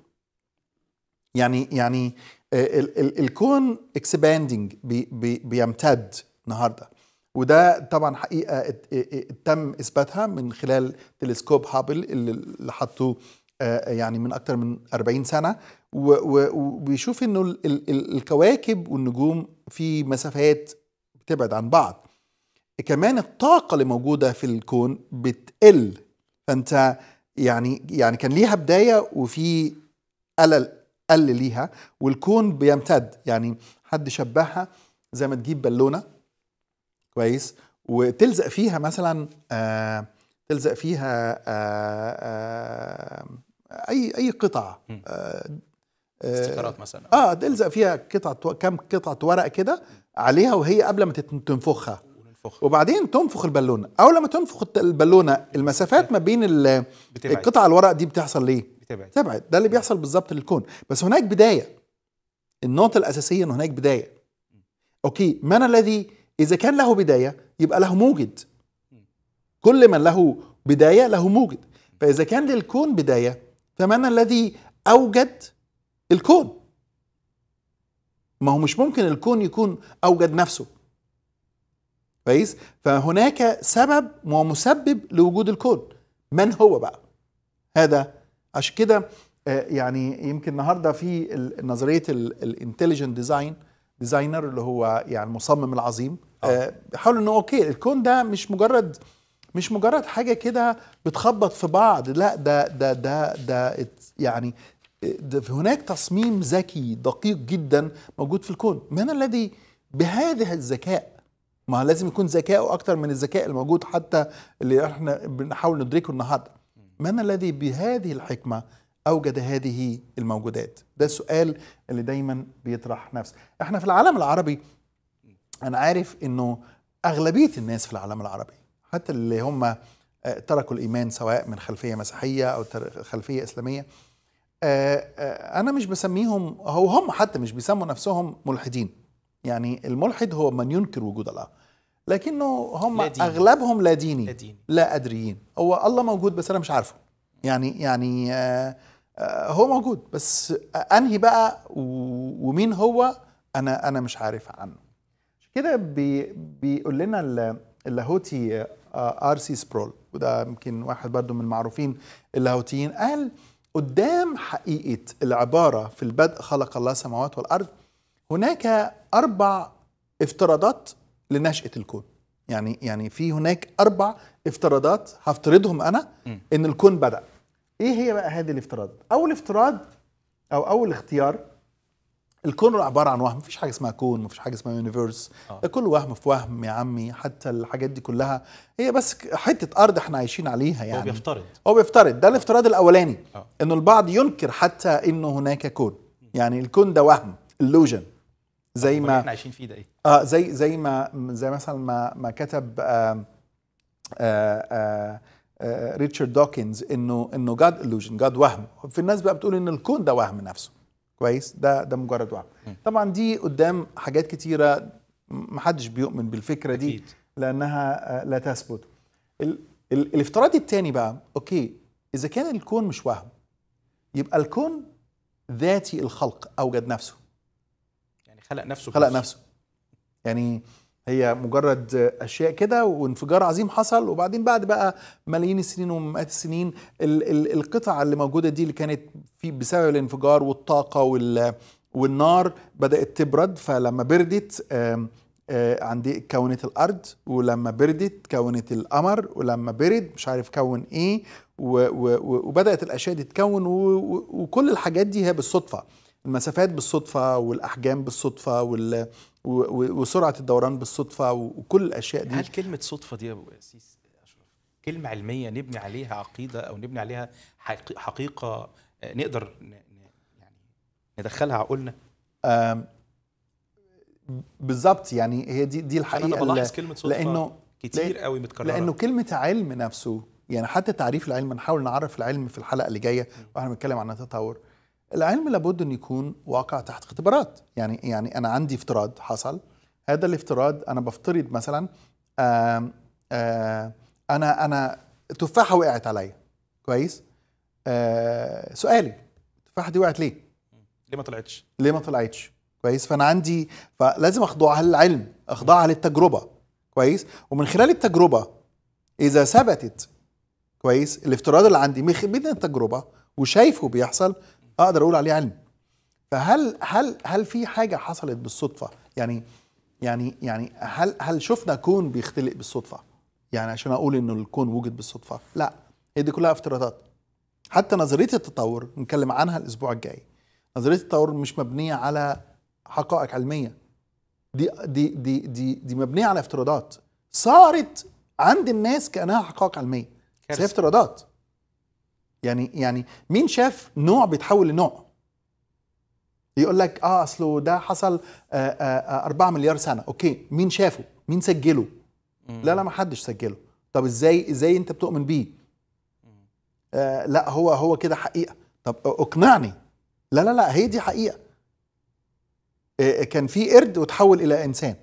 يعني يعني آه، ال ال الكون اكسباندنج بي بي بيمتد النهارده وده طبعا حقيقه تم اثباتها من خلال تلسكوب هابل اللي حطوه آه، آه، يعني من اكتر من 40 سنه وبيشوف انه الكواكب والنجوم في مسافات بتبعد عن بعض كمان الطاقه اللي موجوده في الكون بتقل فانت يعني يعني كان ليها بدايه وفي قلل قل ليها والكون بيمتد يعني حد شبهها زي ما تجيب بالونه كويس وتلزق فيها مثلا آه تلزق فيها آه آه اي اي قطعه آه، آه، استيكرات مثلا اه تلزق فيها قطعه كم قطعه ورق كده عليها وهي قبل ما تنفخها وبعدين تنفخ البالونه اول لما تنفخ البالونه المسافات ما بين القطع الورق دي بتحصل ليه بتبعد بتبعد ده اللي بيحصل بالظبط للكون بس هناك بدايه النقطه الاساسيه ان هناك بدايه اوكي من الذي اذا كان له بدايه يبقى له موجد كل من له بدايه له موجد فاذا كان للكون بدايه فمن الذي اوجد الكون ما هو مش ممكن الكون يكون اوجد نفسه كويس فهناك سبب ومسبب لوجود الكون من هو بقى هذا عشان كده آه، يعني يمكن النهارده في نظريه الانتليجنت ديزاين ديزاينر اللي هو يعني المصمم العظيم آه. آه، حاول انه اوكي الكون ده مش مجرد مش مجرد حاجه كده بتخبط في بعض لا ده ده ده ده يعني هناك تصميم ذكي دقيق جدا موجود في الكون من الذي بهذا الذكاء ما لازم يكون ذكائه اكتر من الذكاء الموجود حتى اللي احنا بنحاول ندركه النهارده من الذي بهذه الحكمه اوجد هذه الموجودات ده السؤال اللي دايما بيطرح نفسه احنا في العالم العربي انا عارف انه اغلبيه الناس في العالم العربي حتى اللي هم آه، تركوا الإيمان سواء من خلفية مسيحية أو خلفية إسلامية آه، آه، أنا مش بسميهم هو هم حتى مش بيسموا نفسهم ملحدين يعني الملحد هو من ينكر وجود الله لكنه هم لا أغلبهم لا ديني, لا لا أدريين هو الله موجود بس أنا مش عارفه يعني يعني هو موجود بس أنهي بقى ومين هو أنا أنا مش عارف عنه كده بيقول لنا اللاهوتي آه، ار سي سبرول وده يمكن واحد برضه من المعروفين اللاهوتيين قال قدام حقيقه العباره في البدء خلق الله السماوات والارض هناك اربع افتراضات لنشاه الكون يعني يعني في هناك اربع افتراضات هفترضهم انا ان الكون بدا ايه هي بقى هذه الافتراضات اول افتراض او اول اختيار الكون عباره عن وهم مفيش حاجه اسمها كون مفيش حاجه اسمها يونيفرس آه. كله وهم في وهم يا عمي حتى الحاجات دي كلها هي بس حته ارض احنا عايشين عليها يعني هو بيفترض هو بيفترض ده الافتراض الاولاني آه. انه البعض ينكر حتى انه هناك كون يعني الكون ده وهم اللوجن زي ما احنا عايشين فيه ده ايه اه زي زي ما زي مثلا ما ما كتب آه آه آه ريتشارد دوكنز انه انه جاد الوجن جاد وهم في الناس بقى بتقول ان الكون ده وهم نفسه كويس ده ده مجرد وهم طبعا دي قدام حاجات كتيره محدش بيؤمن بالفكره دي أكيد. لانها آه، لا تثبت الافتراض الثاني بقى اوكي اذا كان الكون مش وهم يبقى الكون ذاتي الخلق اوجد نفسه يعني خلق نفسه خلق نفسه يعني هي مجرد اشياء كده وانفجار عظيم حصل وبعدين بعد بقى ملايين السنين ومئات السنين ال ال القطع اللي موجوده دي اللي كانت في بسبب الانفجار والطاقه وال والنار بدات تبرد فلما بردت عندي كونت الارض ولما بردت كونت القمر ولما برد مش عارف كون ايه و و وبدات الاشياء دي تتكون وكل الحاجات دي هي بالصدفه المسافات بالصدفه والاحجام بالصدفه وال وسرعه الدوران بالصدفه وكل الاشياء دي هل كلمه صدفه دي يا ابو اسيس اشرف كلمه علميه نبني عليها عقيده او نبني عليها حقيقه آه، نقدر يعني ندخلها عقولنا بالظبط يعني هي دي دي الحقيقه انا بلاحظ كلمه صدفه لانه كتير قوي متكرره لانه كلمه علم نفسه يعني حتى تعريف العلم نحاول نعرف العلم في الحلقه اللي جايه واحنا بنتكلم عن التطور العلم لابد أن يكون واقع تحت اختبارات يعني يعني أنا عندي افتراض حصل هذا الافتراض أنا بفترض مثلا آآ آآ أنا أنا تفاحة وقعت عليا كويس آه، سؤالي التفاحة دي وقعت ليه؟ ليه ما طلعتش؟ ليه ما طلعتش؟ كويس فأنا عندي فلازم أخضعها للعلم أخضعها للتجربة كويس ومن خلال التجربة إذا ثبتت كويس الافتراض اللي عندي من التجربة وشايفه بيحصل اقدر اقول عليه علم فهل هل هل في حاجه حصلت بالصدفه يعني يعني يعني هل هل شفنا كون بيختلق بالصدفه يعني عشان اقول انه الكون وجد بالصدفه لا هي دي كلها افتراضات حتى نظريه التطور نتكلم عنها الاسبوع الجاي نظريه التطور مش مبنيه على حقائق علميه دي دي دي دي, دي مبنيه على افتراضات صارت عند الناس كانها حقائق علميه بس هي افتراضات يعني يعني مين شاف نوع بيتحول لنوع يقول لك اه اصله ده حصل 4 آه، آه، آه، مليار سنه اوكي مين شافه مين سجله لا لا ما حدش سجله طب ازاي ازاي انت بتؤمن بيه آه لا هو هو كده حقيقه طب اقنعني لا لا لا هي دي حقيقه آه كان في قرد وتحول الى انسان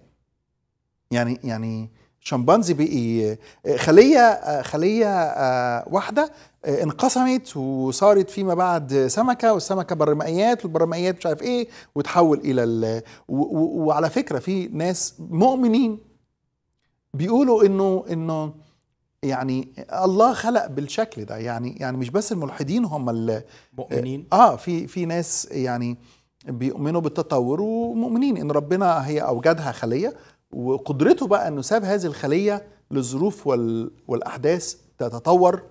يعني يعني شمبانزي بقي آه، خليه آه، خليه آه، واحده انقسمت وصارت فيما بعد سمكه والسمكه برمائيات والبرمائيات مش عارف ايه وتحول الى ال... وعلى فكره في ناس مؤمنين بيقولوا انه انه يعني الله خلق بالشكل ده يعني يعني مش بس الملحدين هم المؤمنين اه في في ناس يعني بيؤمنوا بالتطور ومؤمنين ان ربنا هي اوجدها خليه وقدرته بقى انه ساب هذه الخليه للظروف والاحداث تتطور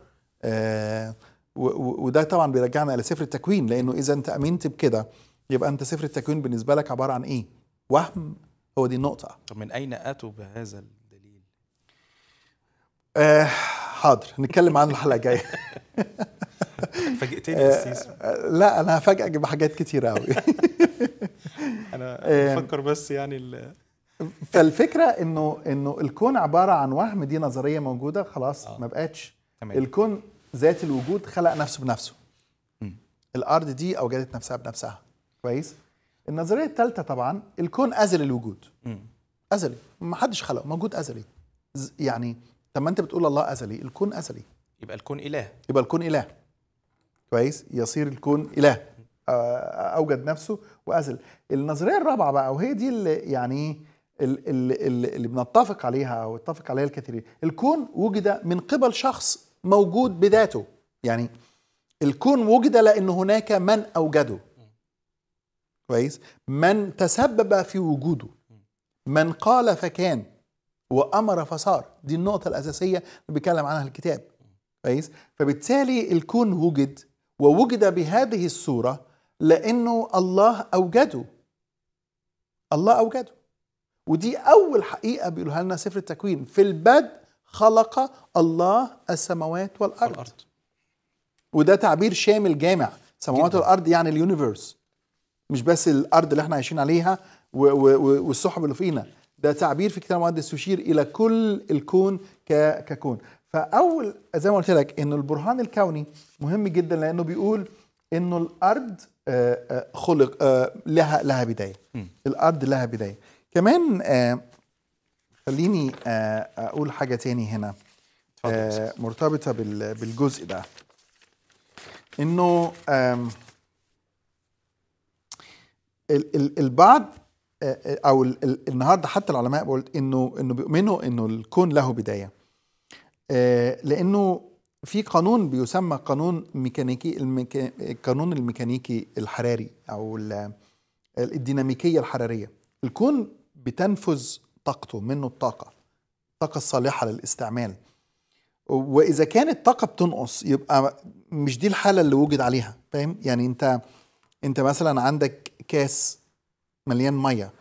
آه وده طبعا بيرجعنا الى سفر التكوين لانه اذا انت امنت بكده يبقى انت سفر التكوين بالنسبه لك عباره عن ايه؟ وهم هو دي النقطه طب من اين اتوا بهذا الدليل؟ آه حاضر نتكلم عنه الحلقه الجايه فاجئتني آه لا انا هفاجئك بحاجات كتير قوي انا آه، بفكر بس يعني فالفكره انه انه الكون عباره عن وهم دي نظريه موجوده خلاص آه. ما بقتش تمام. الكون ذات الوجود خلق نفسه بنفسه م. الارض دي اوجدت نفسها بنفسها كويس النظريه الثالثه طبعا الكون ازلي الوجود م. ازلي ما حدش خلقه موجود ازلي يعني طب ما انت بتقول الله ازلي الكون ازلي يبقى الكون اله يبقى الكون اله كويس يصير الكون اله آه، اوجد نفسه وازل النظريه الرابعه بقى وهي دي اللي يعني إيه، اللي بنتفق عليها او اتفق عليها الكثيرين الكون وجد من قبل شخص موجود بذاته يعني الكون وجد لان هناك من اوجده كويس من تسبب في وجوده من قال فكان وامر فصار دي النقطه الاساسيه اللي بيتكلم عنها الكتاب كويس فبالتالي الكون وجد ووجد بهذه الصوره لانه الله اوجده الله اوجده ودي أول حقيقة بيقولها لنا سفر التكوين في البدء خلق الله السماوات والأرض, والأرض. وده تعبير شامل جامع سماوات والأرض يعني اليونيفيرس مش بس الأرض اللي احنا عايشين عليها والسحب اللي فينا ده تعبير في كتاب المقدس يشير إلى كل الكون ككون فأول زي ما قلت لك إن البرهان الكوني مهم جدا لأنه بيقول إنه الأرض آه، آه، خلق آه، لها لها بداية الأرض لها بداية كمان آه خليني آه اقول حاجه تاني هنا آه مرتبطه بالجزء ده انه البعض آه، آه، او النهارده حتى العلماء بيقولوا انه انه بيؤمنوا انه الكون له بدايه آه، لانه في قانون بيسمى قانون ميكانيكي القانون الميكانيكي الحراري او الديناميكيه الحراريه الكون بتنفذ طاقته منه الطاقه الطاقه الصالحه للاستعمال واذا كانت الطاقه بتنقص يبقى مش دي الحاله اللي وجد عليها فاهم يعني انت انت مثلا عندك كاس مليان ميه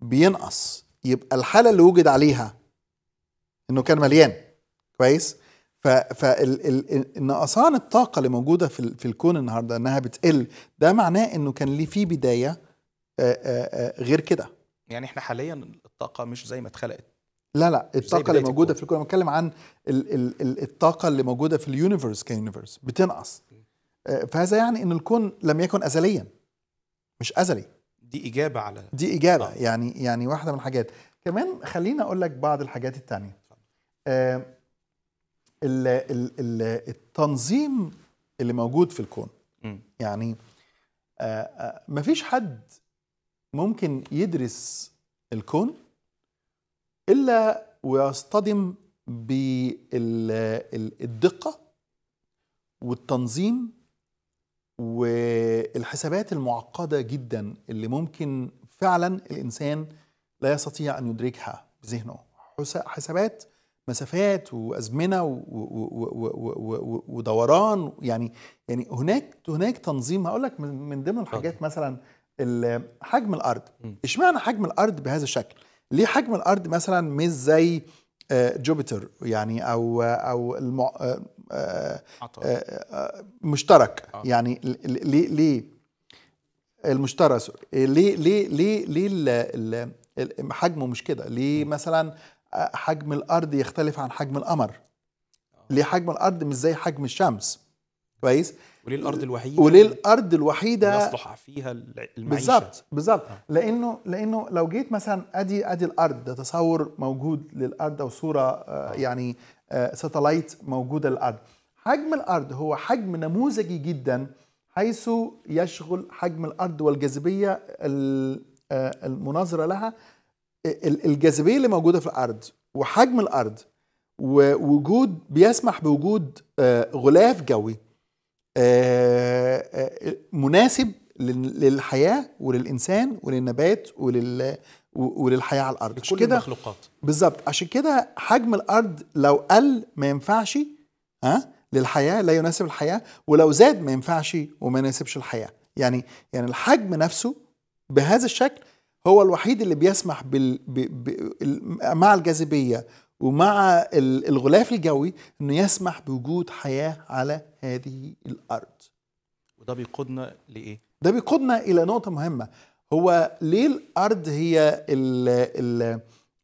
بينقص يبقى الحاله اللي وجد عليها انه كان مليان كويس فالنقصان الطاقه اللي موجوده في, الكون النهارده انها بتقل ده معناه انه كان ليه في بدايه غير كده يعني احنا حاليا الطاقه مش زي ما اتخلقت لا لا الطاقه اللي موجوده في الكون انا بتكلم عن ال ال ال الطاقه اللي موجوده في اليونيفرس كيونيفرس بتنقص آه، فهذا يعني ان الكون لم يكن ازليا مش ازلي دي اجابه على دي اجابه آه. يعني يعني واحده من الحاجات كمان خليني اقول لك بعض الحاجات الثانيه آه ال ال ال التنظيم اللي موجود في الكون م. يعني آه،, آه مفيش حد ممكن يدرس الكون إلا ويصطدم بالدقة والتنظيم والحسابات المعقدة جدا اللي ممكن فعلا الإنسان لا يستطيع أن يدركها بذهنه حسابات مسافات وازمنه ودوران يعني يعني هناك هناك تنظيم هقول لك من ضمن الحاجات مثلا حجم الارض اشمعنى حجم الارض بهذا الشكل ليه حجم الارض مثلا مش زي جوبيتر آه، يعني او او المع... آه، آه، مشترك يعني ليه ليه المشترك ليه ليه ليه ليه حجمه مش كده ليه مثلا حجم الارض يختلف عن حجم القمر ليه حجم الارض مش زي حجم الشمس كويس وليه الارض الوحيده وليه الارض الوحيده يصلح فيها المعيشه بالظبط بالظبط آه. لانه لانه لو جيت مثلا ادي ادي الارض ده تصور موجود للارض او صوره آه, آه. يعني آه ساتلايت موجوده للارض حجم الارض هو حجم نموذجي جدا حيث يشغل حجم الارض والجاذبيه آه، المناظره لها الجاذبيه اللي موجوده في الارض وحجم الارض ووجود بيسمح بوجود آه، غلاف جوي آه، آه، مناسب للحياه وللانسان وللنبات ولل وللحياه على الارض عشان كده المخلوقات بالظبط عشان كده حجم الارض لو قل ما ينفعش ها أه؟ للحياه لا يناسب الحياه ولو زاد ما ينفعش وما يناسبش الحياه يعني يعني الحجم نفسه بهذا الشكل هو الوحيد اللي بيسمح بال... ب... ب... مع الجاذبيه ومع الغلاف الجوي انه يسمح بوجود حياه على هذه الارض وده بيقودنا لايه ده بيقودنا الى نقطه مهمه هو ليه الارض هي الـ الـ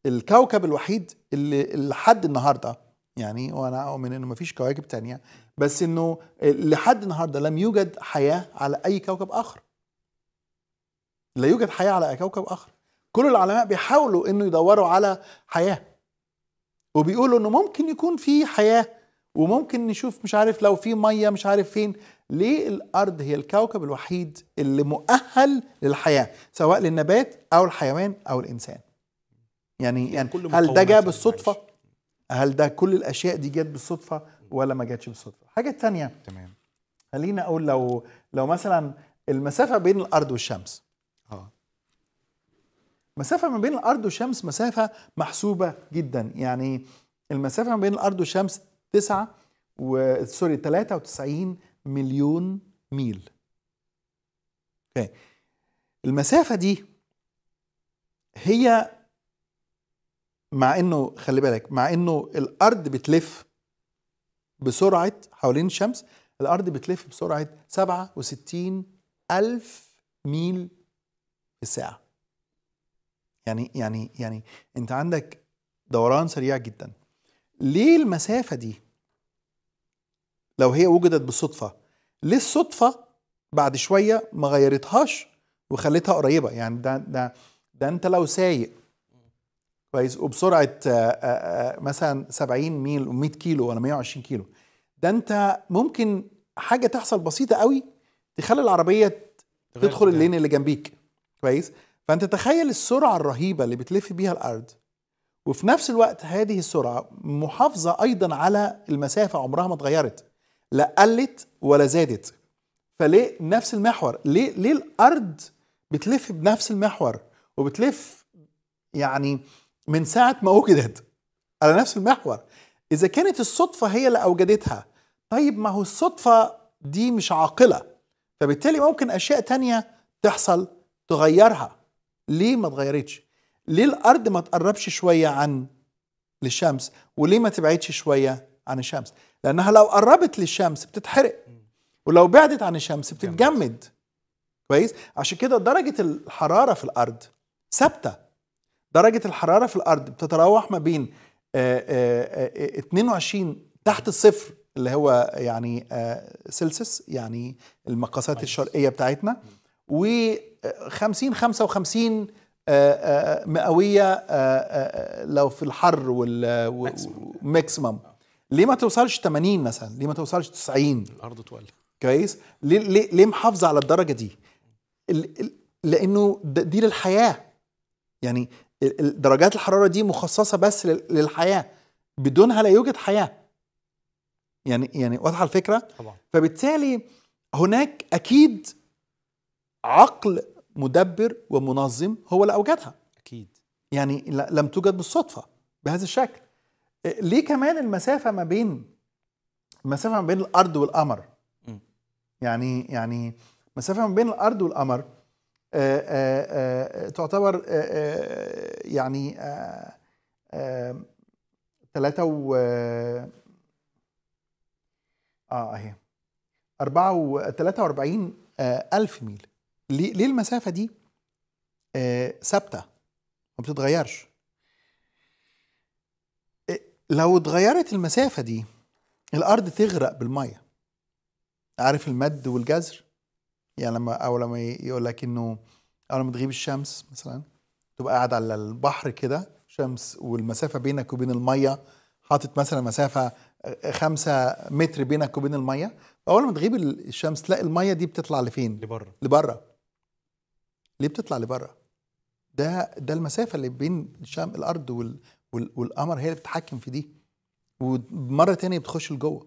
الكوكب الوحيد اللي لحد النهارده يعني وانا اؤمن انه مفيش كواكب تانية بس انه لحد النهارده لم يوجد حياه على اي كوكب اخر لا يوجد حياه على اي كوكب اخر كل العلماء بيحاولوا انه يدوروا على حياه وبيقولوا انه ممكن يكون في حياه وممكن نشوف مش عارف لو في ميه مش عارف فين ليه الارض هي الكوكب الوحيد اللي مؤهل للحياه سواء للنبات او الحيوان او الانسان يعني يعني, يعني هل ده جاء بالصدفه هل ده كل الاشياء دي جت بالصدفه ولا ما جاتش بالصدفه حاجه ثانيه تمام خلينا اقول لو لو مثلا المسافه بين الارض والشمس مسافة ما بين الأرض والشمس مسافة محسوبة جدا يعني المسافة ما بين الأرض والشمس تسعة و... سوري 93 مليون ميل اوكي المسافة دي هي مع انه خلي بالك مع انه الارض بتلف بسرعة حوالين الشمس الارض بتلف بسرعة 67 الف ميل في الساعة يعني يعني يعني انت عندك دوران سريع جدا ليه المسافه دي لو هي وجدت بالصدفه ليه الصدفه بعد شويه ما غيرتهاش وخلتها قريبه يعني ده ده ده انت لو سايق كويس وبسرعه آه، آه، آه، مثلا 70 ميل و100 كيلو ولا 120 كيلو ده انت ممكن حاجه تحصل بسيطه قوي تخلي العربيه تدخل اللين اللي جنبيك كويس فانت تخيل السرعه الرهيبه اللي بتلف بيها الارض وفي نفس الوقت هذه السرعه محافظه ايضا على المسافه عمرها ما اتغيرت لا قلت ولا زادت فليه نفس المحور ليه ليه الارض بتلف بنفس المحور وبتلف يعني من ساعه ما وجدت على نفس المحور اذا كانت الصدفه هي اللي اوجدتها طيب ما هو الصدفه دي مش عاقله فبالتالي ممكن اشياء تانية تحصل تغيرها ليه ما اتغيرتش ليه الارض ما تقربش شويه عن للشمس وليه ما تبعدش شويه عن الشمس لانها لو قربت للشمس بتتحرق ولو بعدت عن الشمس بتتجمد كويس عشان كده درجه الحراره في الارض ثابته درجه الحراره في الارض بتتراوح ما بين 22 آه، آه، آه، تحت الصفر اللي هو يعني سلسس يعني المقاسات الشرقيه بتاعتنا و 50 55 آه، آه، مئويه آه، لو في الحر والماكسيمم ليه ما توصلش 80 مثلا ليه ما توصلش 90 الارض تولع كويس ليه ليه, ليه محافظه على الدرجه دي لانه دي للحياه يعني درجات الحراره دي مخصصه بس للحياه بدونها لا يوجد حياه يعني يعني واضحه الفكره طبعا فبالتالي هناك اكيد عقل مدبر ومنظم هو اللي اوجدها اكيد يعني لم توجد بالصدفه بهذا الشكل إيه، ليه كمان المسافه ما بين المسافه ما بين الارض والقمر يعني يعني مسافه ما بين الارض والقمر آآ آه، آآ آه، آه، تعتبر آآ يعني ثلاثة و اه اهي 4 و 43 ألف ميل ليه, ليه المسافه دي آه، ثابته ما بتتغيرش آه، لو اتغيرت المسافه دي الارض تغرق بالميه عارف المد والجزر يعني لما او لما يقول لك انه او لما تغيب الشمس مثلا تبقى قاعد على البحر كده شمس والمسافه بينك وبين الميه حاطط مثلا مسافه آه، خمسة متر بينك وبين الميه اول ما تغيب الشمس تلاقي الميه دي بتطلع لفين لبره لبره ليه بتطلع لبره ده ده المسافه اللي بين شام الارض وال والقمر هي اللي بتتحكم في دي ومره تانية بتخش لجوه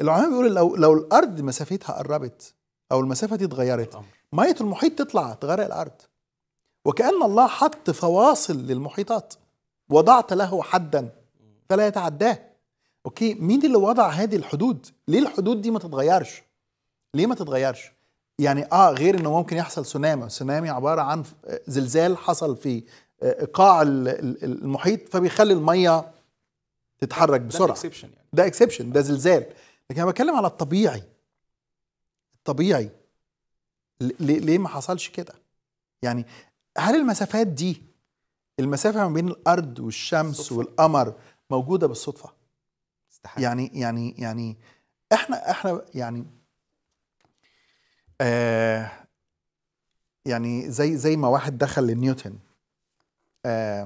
العلماء بيقولوا لو لو الارض مسافتها قربت او المسافه دي اتغيرت ميه المحيط تطلع تغرق الارض وكان الله حط فواصل للمحيطات وضعت له حدا فلا يتعداه اوكي مين اللي وضع هذه الحدود ليه الحدود دي ما تتغيرش ليه ما تتغيرش يعني اه غير انه ممكن يحصل سونامي سونامي عباره عن زلزال حصل في آه، قاع المحيط فبيخلي الميه تتحرك بسرعه ده اكسبشن يعني. ده اكسبشن ده زلزال لكن انا بتكلم على الطبيعي الطبيعي ليه ما حصلش كده يعني هل المسافات دي المسافه ما بين الارض والشمس صدفة. والقمر موجوده بالصدفه يعني يعني يعني احنا احنا يعني آه، يعني زي زي ما واحد دخل لنيوتن آه،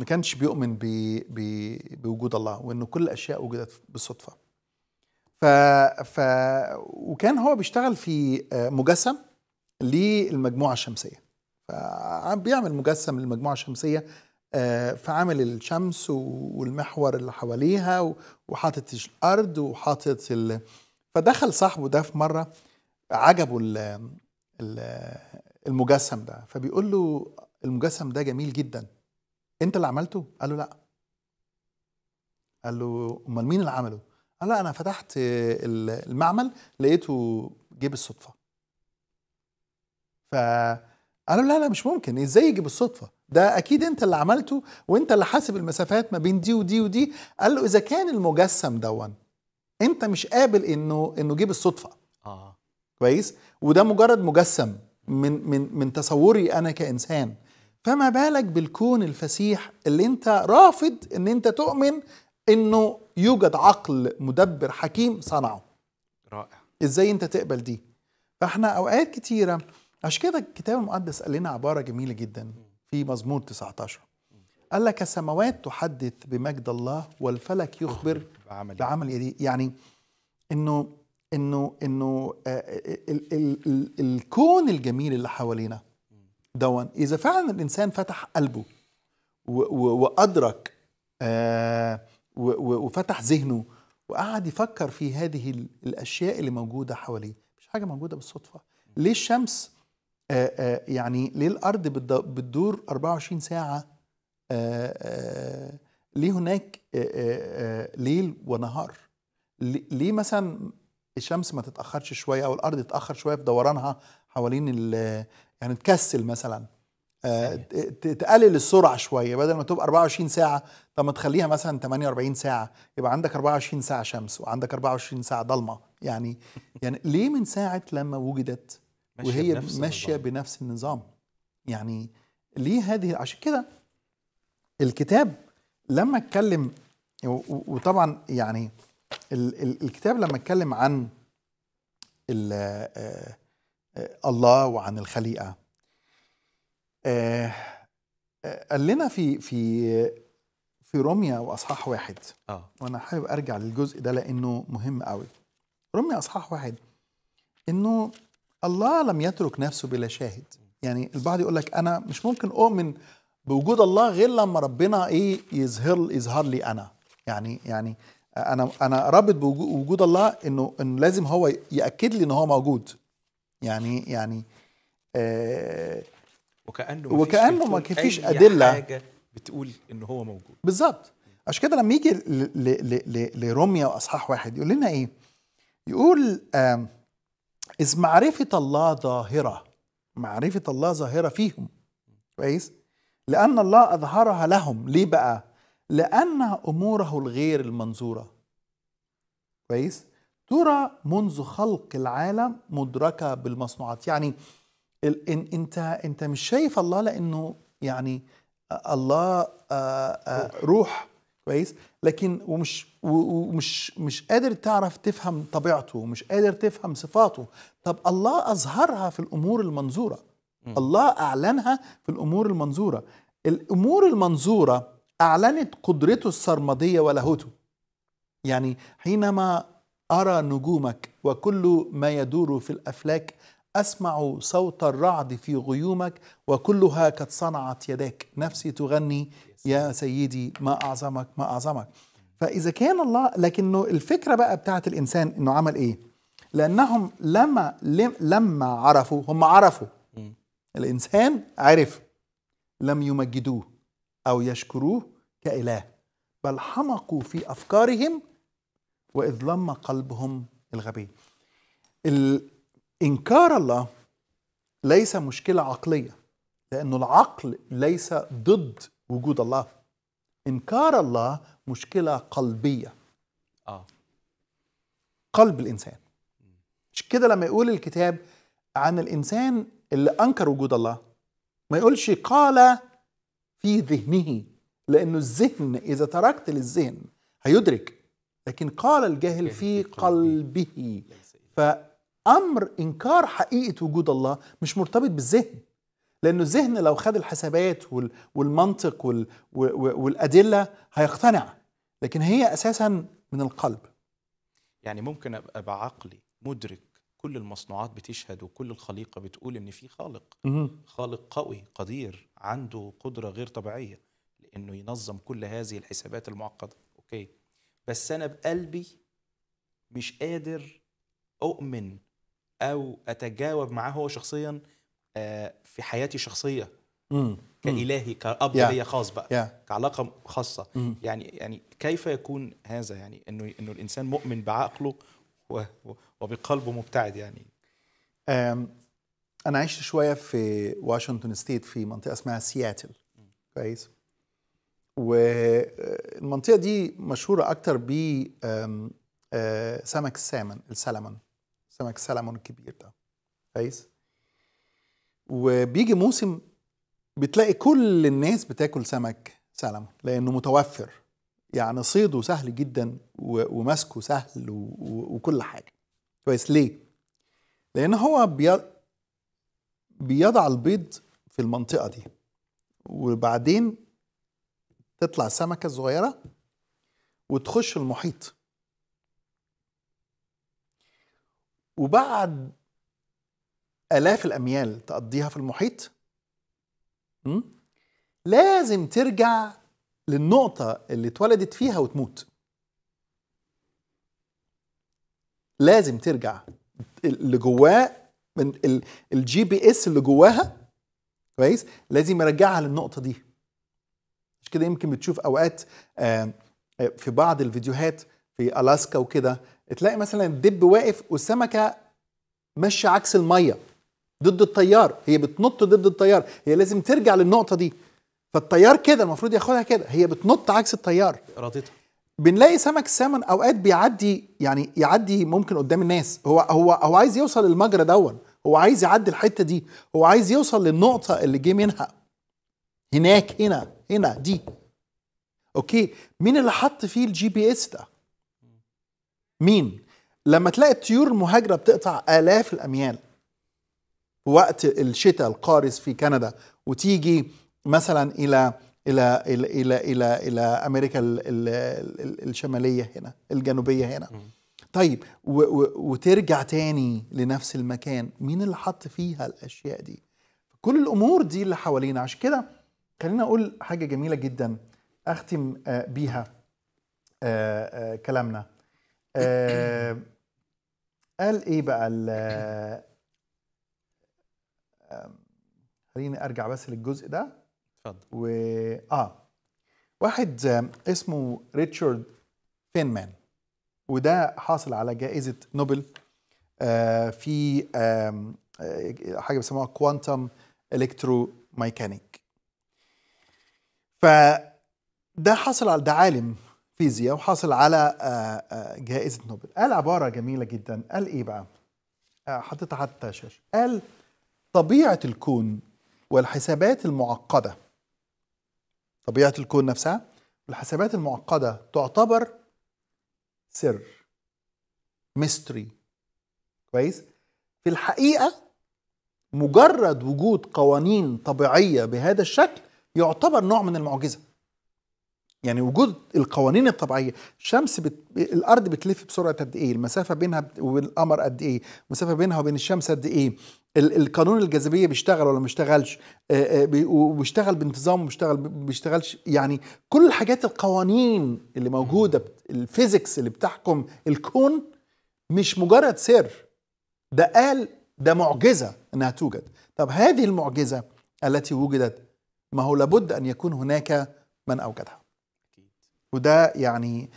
ما كانش بيؤمن بي بي بوجود الله وانه كل الاشياء وجدت بالصدفه ف, ف وكان هو بيشتغل في آه، مجسم للمجموعه الشمسيه بيعمل مجسم للمجموعه الشمسيه فعامل الشمس والمحور اللي حواليها وحاطط الارض وحاطط ال... فدخل صاحبه ده في مره عجبه المجسم ده فبيقول له المجسم ده جميل جدا انت اللي عملته قال له لا قال له امال مين اللي عمله قال لا انا فتحت المعمل لقيته جه بالصدفه فقالوا لا لا مش ممكن ازاي يجي بالصدفه ده اكيد انت اللي عملته وانت اللي حاسب المسافات ما بين دي ودي ودي قال له اذا كان المجسم دون انت مش قابل انه انه جه بالصدفه اه كويس وده مجرد مجسم من من من تصوري انا كانسان فما بالك بالكون الفسيح اللي انت رافض ان انت تؤمن انه يوجد عقل مدبر حكيم صنعه رائع ازاي انت تقبل دي فاحنا اوقات كتيره عشان كده الكتاب المقدس قال لنا عباره جميله جدا في مزمور 19 قال لك السماوات تحدث بمجد الله والفلك يخبر بعمل, يديه يعني انه انه انه آه، آه، ال ال ال الكون الجميل اللي حوالينا دون اذا فعلا الانسان فتح قلبه وادرك آه، وفتح ذهنه وقعد يفكر في هذه الاشياء اللي موجوده حواليه مش حاجه موجوده بالصدفه ليه الشمس يعني ليه الارض بتدور 24 ساعه ليه هناك ليل ونهار ليه مثلا الشمس ما تتاخرش شويه او الارض تتاخر شويه في دورانها حوالين يعني تكسل مثلا آه، تقلل السرعه شويه بدل ما تبقى 24 ساعه طب ما تخليها مثلا 48 ساعه يبقى عندك 24 ساعه شمس وعندك 24 ساعه ضلمه يعني يعني ليه من ساعه لما وجدت وهي ماشيه بنفس النظام يعني ليه هذه عشان كده الكتاب لما اتكلم وطبعا يعني الكتاب لما اتكلم عن آه، آه، الله وعن الخليقه آه، قال لنا في في في روميا واصحاح واحد اه وانا حابب ارجع للجزء ده لانه مهم قوي روميا اصحاح واحد انه الله لم يترك نفسه بلا شاهد يعني البعض يقول لك انا مش ممكن اؤمن بوجود الله غير لما ربنا ايه يظهر يظهر لي انا يعني يعني انا انا رابط بوجود الله انه انه لازم هو ياكد لي ان هو موجود يعني يعني آه وكانه وكانه ما فيش ادله حاجه بتقول ان هو موجود بالظبط عشان كده لما يجي لروميا واصحاح واحد يقول لنا ايه يقول آه اذ معرفه الله ظاهره معرفه الله ظاهره فيهم كويس لان الله اظهرها لهم ليه بقى لأن أموره الغير المنظورة كويس ترى منذ خلق العالم مدركة بالمصنوعات يعني ال إن انت انت مش شايف الله لانه يعني الله آآ آه، آآ آه، روح كويس لكن ومش ومش مش قادر تعرف تفهم طبيعته ومش قادر تفهم صفاته طب الله اظهرها في الامور المنظوره الله اعلنها في الامور المنظوره الامور المنظوره أعلنت قدرته السرمدية ولاهوته يعني حينما أرى نجومك وكل ما يدور في الأفلاك أسمع صوت الرعد في غيومك وكلها قد صنعت يداك نفسي تغني يا سيدي ما أعظمك ما أعظمك فإذا كان الله لكنه الفكرة بقى بتاعت الإنسان إنه عمل إيه لأنهم لما لما عرفوا هم عرفوا الإنسان عرف لم يمجدوه أو يشكروه كإله بل حمقوا في أفكارهم وإذ لم قلبهم الغبي إنكار الله ليس مشكلة عقلية لأنه العقل ليس ضد وجود الله إنكار الله مشكلة قلبية آه. قلب الإنسان مش كده لما يقول الكتاب عن الإنسان اللي أنكر وجود الله ما يقولش قال في ذهنه لأنه الذهن إذا تركت للذهن هيدرك لكن قال الجاهل في قلبه فأمر إنكار حقيقة وجود الله مش مرتبط بالذهن لأنه الذهن لو خد الحسابات والمنطق والأدلة هيقتنع لكن هي أساسا من القلب يعني ممكن أبقى بعقلي مدرك كل المصنوعات بتشهد وكل الخليقه بتقول ان في خالق خالق قوي قدير عنده قدره غير طبيعيه لانه ينظم كل هذه الحسابات المعقده اوكي بس انا بقلبي مش قادر اؤمن او اتجاوب معاه هو شخصيا آه، في حياتي شخصيه كالهي كاب yeah. ليا خاص بقى yeah. كعلاقه خاصه mm. يعني يعني كيف يكون هذا يعني انه انه الانسان مؤمن بعقله و... وبقلبه مبتعد يعني انا عشت شويه في واشنطن ستيت في منطقه اسمها سياتل كويس والمنطقه دي مشهوره اكتر ب سمك السامن السلمون سمك السلمون الكبير ده كويس وبيجي موسم بتلاقي كل الناس بتاكل سمك سلمون لانه متوفر يعني صيده سهل جدا ومسكه سهل وكل حاجه كويس ليه؟ لأن هو بيضع البيض في المنطقة دي وبعدين تطلع سمكة صغيرة وتخش المحيط وبعد آلاف الأميال تقضيها في المحيط لازم ترجع للنقطة اللي اتولدت فيها وتموت لازم ترجع اللي جواه من الجي بي اس اللي جواها كويس لازم يرجعها للنقطه دي مش كده يمكن بتشوف اوقات آه، في بعض الفيديوهات في الاسكا وكده تلاقي مثلا الدب واقف والسمكه ماشيه عكس الميه ضد التيار هي بتنط ضد التيار هي لازم ترجع للنقطه دي فالتيار كده المفروض ياخدها كده هي بتنط عكس التيار ارادتها بنلاقي سمك السامون اوقات بيعدي يعني يعدي ممكن قدام الناس هو هو هو عايز يوصل للمجرى دون هو عايز يعدي الحته دي هو عايز يوصل للنقطه اللي جه منها هناك هنا هنا دي اوكي مين اللي حط فيه الجي بي اس ده مين لما تلاقي الطيور المهاجره بتقطع الاف الاميال في وقت الشتاء القارس في كندا وتيجي مثلا الى الى الى الى الى, إلى امريكا الشماليه هنا الجنوبيه هنا طيب وترجع تاني لنفس المكان مين اللي حط فيها الاشياء دي كل الامور دي اللي حوالينا عشان كده خلينا اقول حاجه جميله جدا اختم آه، بيها آه، آه، كلامنا قال ايه بقى خليني ارجع بس للجزء ده و اه واحد اسمه ريتشارد فينمان وده حاصل على جائزه نوبل آه في آه حاجه بيسموها كوانتم الكترو ميكانيك ف ده حاصل على ده عالم فيزياء وحاصل على آه، آه، جائزه نوبل قال عباره جميله جدا قال ايه بقى آه، حطيتها على الشاشه قال طبيعه الكون والحسابات المعقده طبيعة الكون نفسها الحسابات المعقدة تعتبر سر ميستري كويس في الحقيقة مجرد وجود قوانين طبيعية بهذا الشكل يعتبر نوع من المعجزة يعني وجود القوانين الطبيعيه الشمس بت... الارض بتلف بسرعه قد ايه المسافه بينها وبين القمر قد ايه المسافه بينها وبين الشمس قد ايه القانون الجاذبيه بيشتغل ولا ما بيشتغلش آه، آه، وبيشتغل بانتظام وبيشتغل بيشتغلش يعني كل الحاجات القوانين اللي موجوده الفيزيكس اللي بتحكم الكون مش مجرد سر ده قال ده معجزه انها توجد طب هذه المعجزه التي وجدت ما هو لابد ان يكون هناك من اوجدها وده يعني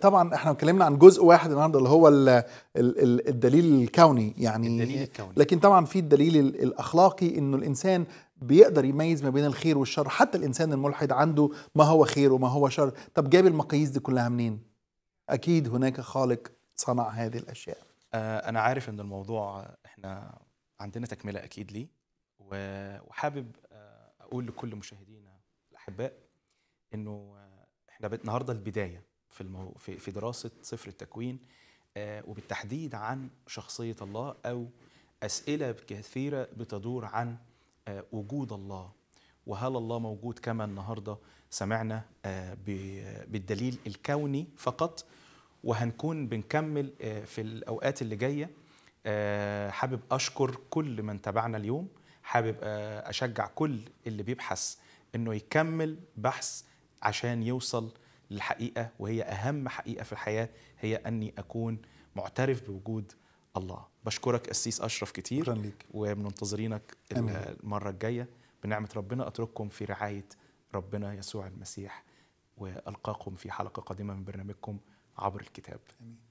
طبعا احنا اتكلمنا عن جزء واحد النهارده اللي هو الـ الـ الدليل الكوني يعني الدليل الكوني. لكن طبعا في الدليل الاخلاقي انه الانسان بيقدر يميز ما بين الخير والشر حتى الانسان الملحد عنده ما هو خير وما هو شر طب جاب المقاييس دي كلها منين اكيد هناك خالق صنع هذه الاشياء آه، انا عارف ان الموضوع احنا عندنا تكمله اكيد ليه وحابب آه، اقول لكل مشاهدينا الاحباء انه احنا النهارده البدايه في المو... في, في دراسه سفر التكوين آه، وبالتحديد عن شخصيه الله او اسئله كثيره بتدور عن آه، وجود الله وهل الله موجود كما النهارده سمعنا آه، بالدليل الكوني فقط وهنكون بنكمل في الاوقات اللي جايه حابب اشكر كل من تابعنا اليوم حابب اشجع كل اللي بيبحث انه يكمل بحث عشان يوصل للحقيقه وهي اهم حقيقه في الحياه هي اني اكون معترف بوجود الله بشكرك قسيس اشرف كتير ليك. ومنتظرينك المره الجايه بنعمه ربنا اترككم في رعايه ربنا يسوع المسيح والقاكم في حلقه قادمه من برنامجكم عبر الكتاب امين